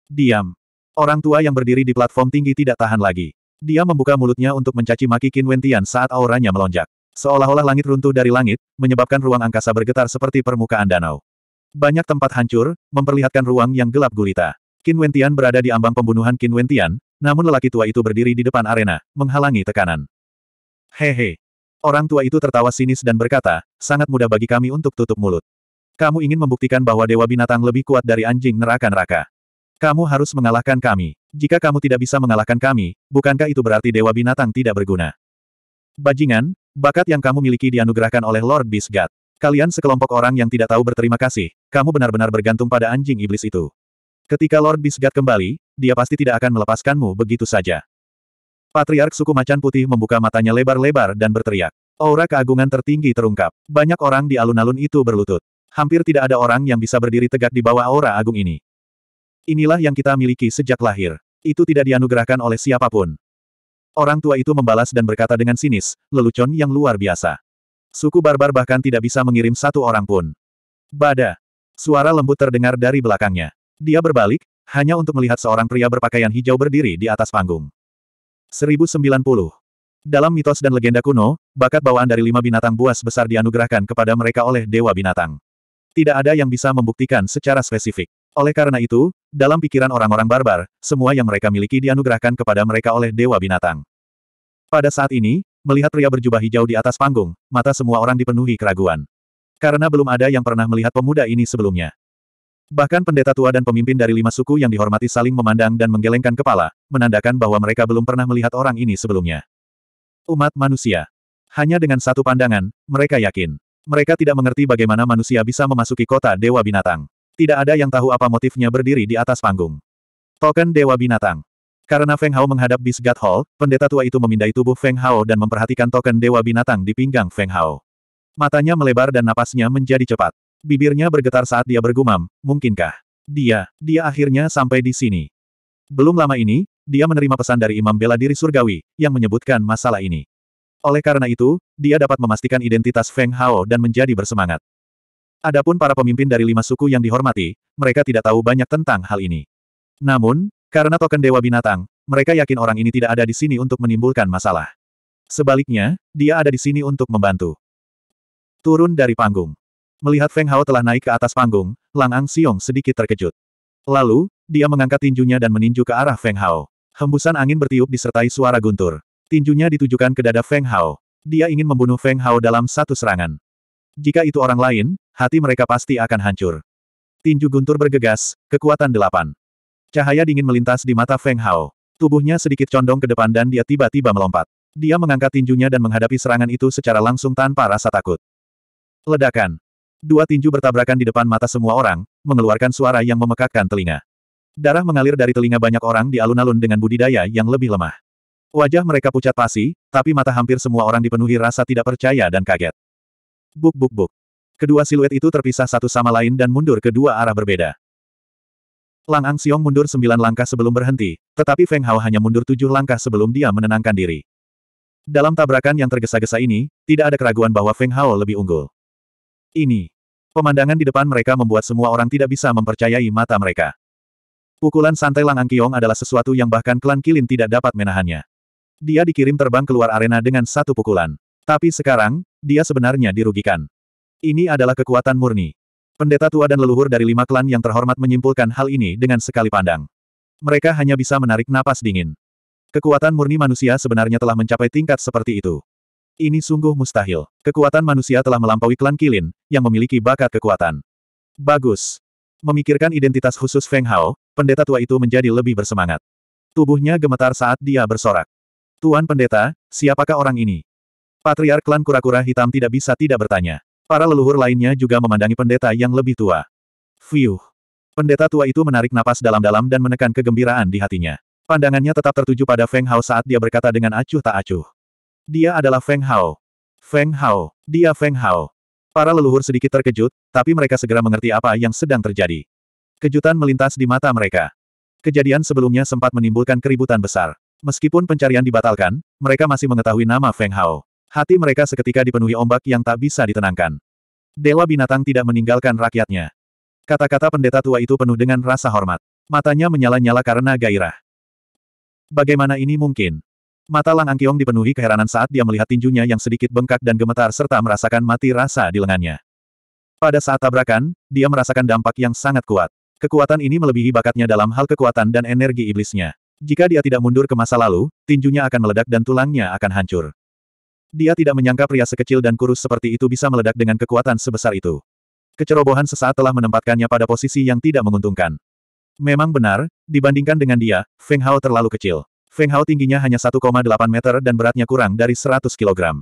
[SPEAKER 1] Diam. Orang tua yang berdiri di platform tinggi tidak tahan lagi. Dia membuka mulutnya untuk mencaci maki Qin Wentian saat auranya melonjak. Seolah-olah langit runtuh dari langit, menyebabkan ruang angkasa bergetar seperti permukaan danau. Banyak tempat hancur, memperlihatkan ruang yang gelap gulita. Qin Wentian berada di ambang pembunuhan Qin Wentian, namun lelaki tua itu berdiri di depan arena, menghalangi tekanan. Hehe, Orang tua itu tertawa sinis dan berkata, sangat mudah bagi kami untuk tutup mulut. Kamu ingin membuktikan bahwa dewa binatang lebih kuat dari anjing neraka neraka. Kamu harus mengalahkan kami. Jika kamu tidak bisa mengalahkan kami, bukankah itu berarti dewa binatang tidak berguna? Bajingan, bakat yang kamu miliki dianugerahkan oleh Lord Bisgat. Kalian sekelompok orang yang tidak tahu berterima kasih, kamu benar-benar bergantung pada anjing iblis itu. Ketika Lord Bisgat kembali, dia pasti tidak akan melepaskanmu begitu saja. Patriark suku macan putih membuka matanya lebar-lebar dan berteriak. Aura keagungan tertinggi terungkap. Banyak orang di alun-alun itu berlutut. Hampir tidak ada orang yang bisa berdiri tegak di bawah aura agung ini. Inilah yang kita miliki sejak lahir. Itu tidak dianugerahkan oleh siapapun. Orang tua itu membalas dan berkata dengan sinis, lelucon yang luar biasa. Suku barbar bahkan tidak bisa mengirim satu orang pun. Bada. Suara lembut terdengar dari belakangnya. Dia berbalik, hanya untuk melihat seorang pria berpakaian hijau berdiri di atas panggung. 1090. Dalam mitos dan legenda kuno, bakat bawaan dari lima binatang buas besar dianugerahkan kepada mereka oleh Dewa Binatang. Tidak ada yang bisa membuktikan secara spesifik. Oleh karena itu, dalam pikiran orang-orang barbar, semua yang mereka miliki dianugerahkan kepada mereka oleh Dewa Binatang. Pada saat ini, melihat pria berjubah hijau di atas panggung, mata semua orang dipenuhi keraguan. Karena belum ada yang pernah melihat pemuda ini sebelumnya. Bahkan pendeta tua dan pemimpin dari lima suku yang dihormati saling memandang dan menggelengkan kepala, menandakan bahwa mereka belum pernah melihat orang ini sebelumnya. Umat manusia. Hanya dengan satu pandangan, mereka yakin. Mereka tidak mengerti bagaimana manusia bisa memasuki kota Dewa Binatang. Tidak ada yang tahu apa motifnya berdiri di atas panggung. Token Dewa Binatang. Karena Feng Hao menghadap bis God Hall, pendeta tua itu memindai tubuh Feng Hao dan memperhatikan token Dewa Binatang di pinggang Feng Hao. Matanya melebar dan napasnya menjadi cepat. Bibirnya bergetar saat dia bergumam, mungkinkah? Dia, dia akhirnya sampai di sini. Belum lama ini, dia menerima pesan dari Imam Bela Diri Surgawi, yang menyebutkan masalah ini. Oleh karena itu, dia dapat memastikan identitas Feng Hao dan menjadi bersemangat. Adapun para pemimpin dari lima suku yang dihormati, mereka tidak tahu banyak tentang hal ini. Namun, karena token Dewa Binatang, mereka yakin orang ini tidak ada di sini untuk menimbulkan masalah. Sebaliknya, dia ada di sini untuk membantu. Turun dari panggung. Melihat Feng Hao telah naik ke atas panggung, Lang Ang Xiong sedikit terkejut. Lalu, dia mengangkat tinjunya dan meninju ke arah Feng Hao. Hembusan angin bertiup disertai suara guntur. Tinjunya ditujukan ke dada Feng Hao. Dia ingin membunuh Feng Hao dalam satu serangan. Jika itu orang lain, hati mereka pasti akan hancur. Tinju guntur bergegas, kekuatan delapan. Cahaya dingin melintas di mata Feng Hao. Tubuhnya sedikit condong ke depan dan dia tiba-tiba melompat. Dia mengangkat tinjunya dan menghadapi serangan itu secara langsung tanpa rasa takut. Ledakan. Dua tinju bertabrakan di depan mata semua orang, mengeluarkan suara yang memekakkan telinga. Darah mengalir dari telinga banyak orang di alun-alun dengan budidaya yang lebih lemah. Wajah mereka pucat pasi, tapi mata hampir semua orang dipenuhi rasa tidak percaya dan kaget. Buk buk buk. Kedua siluet itu terpisah satu sama lain dan mundur ke dua arah berbeda. Lang Ang Xiong mundur sembilan langkah sebelum berhenti, tetapi Feng Hao hanya mundur tujuh langkah sebelum dia menenangkan diri. Dalam tabrakan yang tergesa-gesa ini, tidak ada keraguan bahwa Feng Hao lebih unggul. Ini, Pemandangan di depan mereka membuat semua orang tidak bisa mempercayai mata mereka. Pukulan santai Lang Angkiong adalah sesuatu yang bahkan klan Kilin tidak dapat menahannya. Dia dikirim terbang keluar arena dengan satu pukulan. Tapi sekarang, dia sebenarnya dirugikan. Ini adalah kekuatan murni. Pendeta tua dan leluhur dari lima klan yang terhormat menyimpulkan hal ini dengan sekali pandang. Mereka hanya bisa menarik napas dingin. Kekuatan murni manusia sebenarnya telah mencapai tingkat seperti itu. Ini sungguh mustahil. Kekuatan manusia telah melampaui klan Kilin, yang memiliki bakat kekuatan. Bagus. Memikirkan identitas khusus Feng Hao, pendeta tua itu menjadi lebih bersemangat. Tubuhnya gemetar saat dia bersorak. Tuan pendeta, siapakah orang ini? Patriark klan kura-kura hitam tidak bisa tidak bertanya. Para leluhur lainnya juga memandangi pendeta yang lebih tua. Fiuh. Pendeta tua itu menarik napas dalam-dalam dan menekan kegembiraan di hatinya. Pandangannya tetap tertuju pada Feng Hao saat dia berkata dengan acuh tak acuh. Dia adalah Feng Hao. Feng Hao. Dia Feng Hao. Para leluhur sedikit terkejut, tapi mereka segera mengerti apa yang sedang terjadi. Kejutan melintas di mata mereka. Kejadian sebelumnya sempat menimbulkan keributan besar. Meskipun pencarian dibatalkan, mereka masih mengetahui nama Feng Hao. Hati mereka seketika dipenuhi ombak yang tak bisa ditenangkan. Dewa binatang tidak meninggalkan rakyatnya. Kata-kata pendeta tua itu penuh dengan rasa hormat. Matanya menyala-nyala karena gairah. Bagaimana ini mungkin? Mata Lang Angkyong dipenuhi keheranan saat dia melihat tinjunya yang sedikit bengkak dan gemetar serta merasakan mati rasa di lengannya. Pada saat tabrakan, dia merasakan dampak yang sangat kuat. Kekuatan ini melebihi bakatnya dalam hal kekuatan dan energi iblisnya. Jika dia tidak mundur ke masa lalu, tinjunya akan meledak dan tulangnya akan hancur. Dia tidak menyangka pria sekecil dan kurus seperti itu bisa meledak dengan kekuatan sebesar itu. Kecerobohan sesaat telah menempatkannya pada posisi yang tidak menguntungkan. Memang benar, dibandingkan dengan dia, Feng Hao terlalu kecil. Feng Hao tingginya hanya 1,8 meter dan beratnya kurang dari 100 kilogram.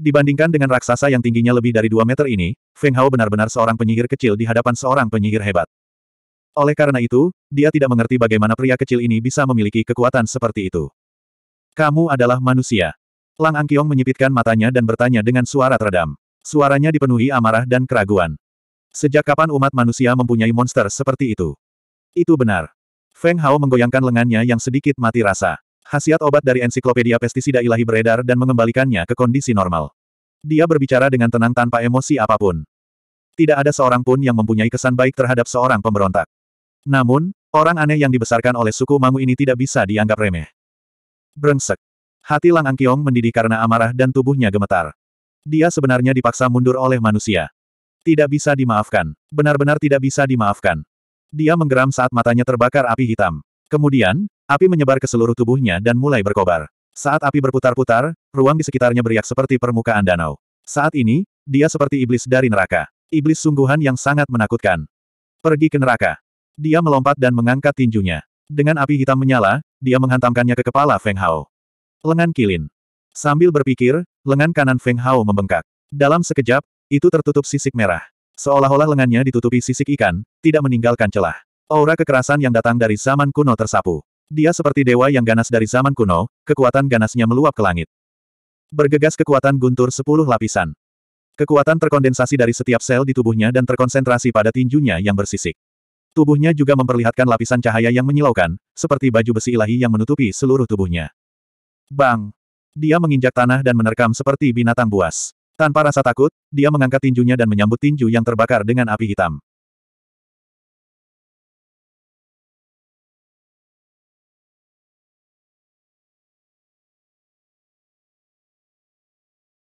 [SPEAKER 1] Dibandingkan dengan raksasa yang tingginya lebih dari 2 meter ini, Feng Hao benar-benar seorang penyihir kecil di hadapan seorang penyihir hebat. Oleh karena itu, dia tidak mengerti bagaimana pria kecil ini bisa memiliki kekuatan seperti itu. Kamu adalah manusia. Lang Angkiong menyipitkan matanya dan bertanya dengan suara teredam. Suaranya dipenuhi amarah dan keraguan. Sejak kapan umat manusia mempunyai monster seperti itu? Itu benar. Feng Hao menggoyangkan lengannya yang sedikit mati rasa. Hasiat obat dari ensiklopedia pestisida ilahi beredar dan mengembalikannya ke kondisi normal. Dia berbicara dengan tenang tanpa emosi apapun. Tidak ada seorang pun yang mempunyai kesan baik terhadap seorang pemberontak. Namun, orang aneh yang dibesarkan oleh suku Mangu ini tidak bisa dianggap remeh. Brengsek. Hati Lang Angkiong mendidih karena amarah dan tubuhnya gemetar. Dia sebenarnya dipaksa mundur oleh manusia. Tidak bisa dimaafkan. Benar-benar tidak bisa dimaafkan. Dia menggeram saat matanya terbakar api hitam. Kemudian, Api menyebar ke seluruh tubuhnya dan mulai berkobar. Saat api berputar-putar, ruang di sekitarnya beriak seperti permukaan danau. Saat ini, dia seperti iblis dari neraka. Iblis sungguhan yang sangat menakutkan. Pergi ke neraka. Dia melompat dan mengangkat tinjunya. Dengan api hitam menyala, dia menghantamkannya ke kepala Feng Hao. Lengan kilin. Sambil berpikir, lengan kanan Feng Hao membengkak. Dalam sekejap, itu tertutup sisik merah. Seolah-olah lengannya ditutupi sisik ikan, tidak meninggalkan celah. Aura kekerasan yang datang dari zaman kuno tersapu. Dia seperti dewa yang ganas dari zaman kuno, kekuatan ganasnya meluap ke langit. Bergegas kekuatan guntur sepuluh lapisan. Kekuatan terkondensasi dari setiap sel di tubuhnya dan terkonsentrasi pada tinjunya yang bersisik. Tubuhnya juga memperlihatkan lapisan cahaya yang menyilaukan, seperti baju besi ilahi yang menutupi seluruh tubuhnya. Bang! Dia menginjak tanah dan menerkam seperti binatang buas. Tanpa rasa takut, dia mengangkat tinjunya dan menyambut tinju yang terbakar dengan api hitam.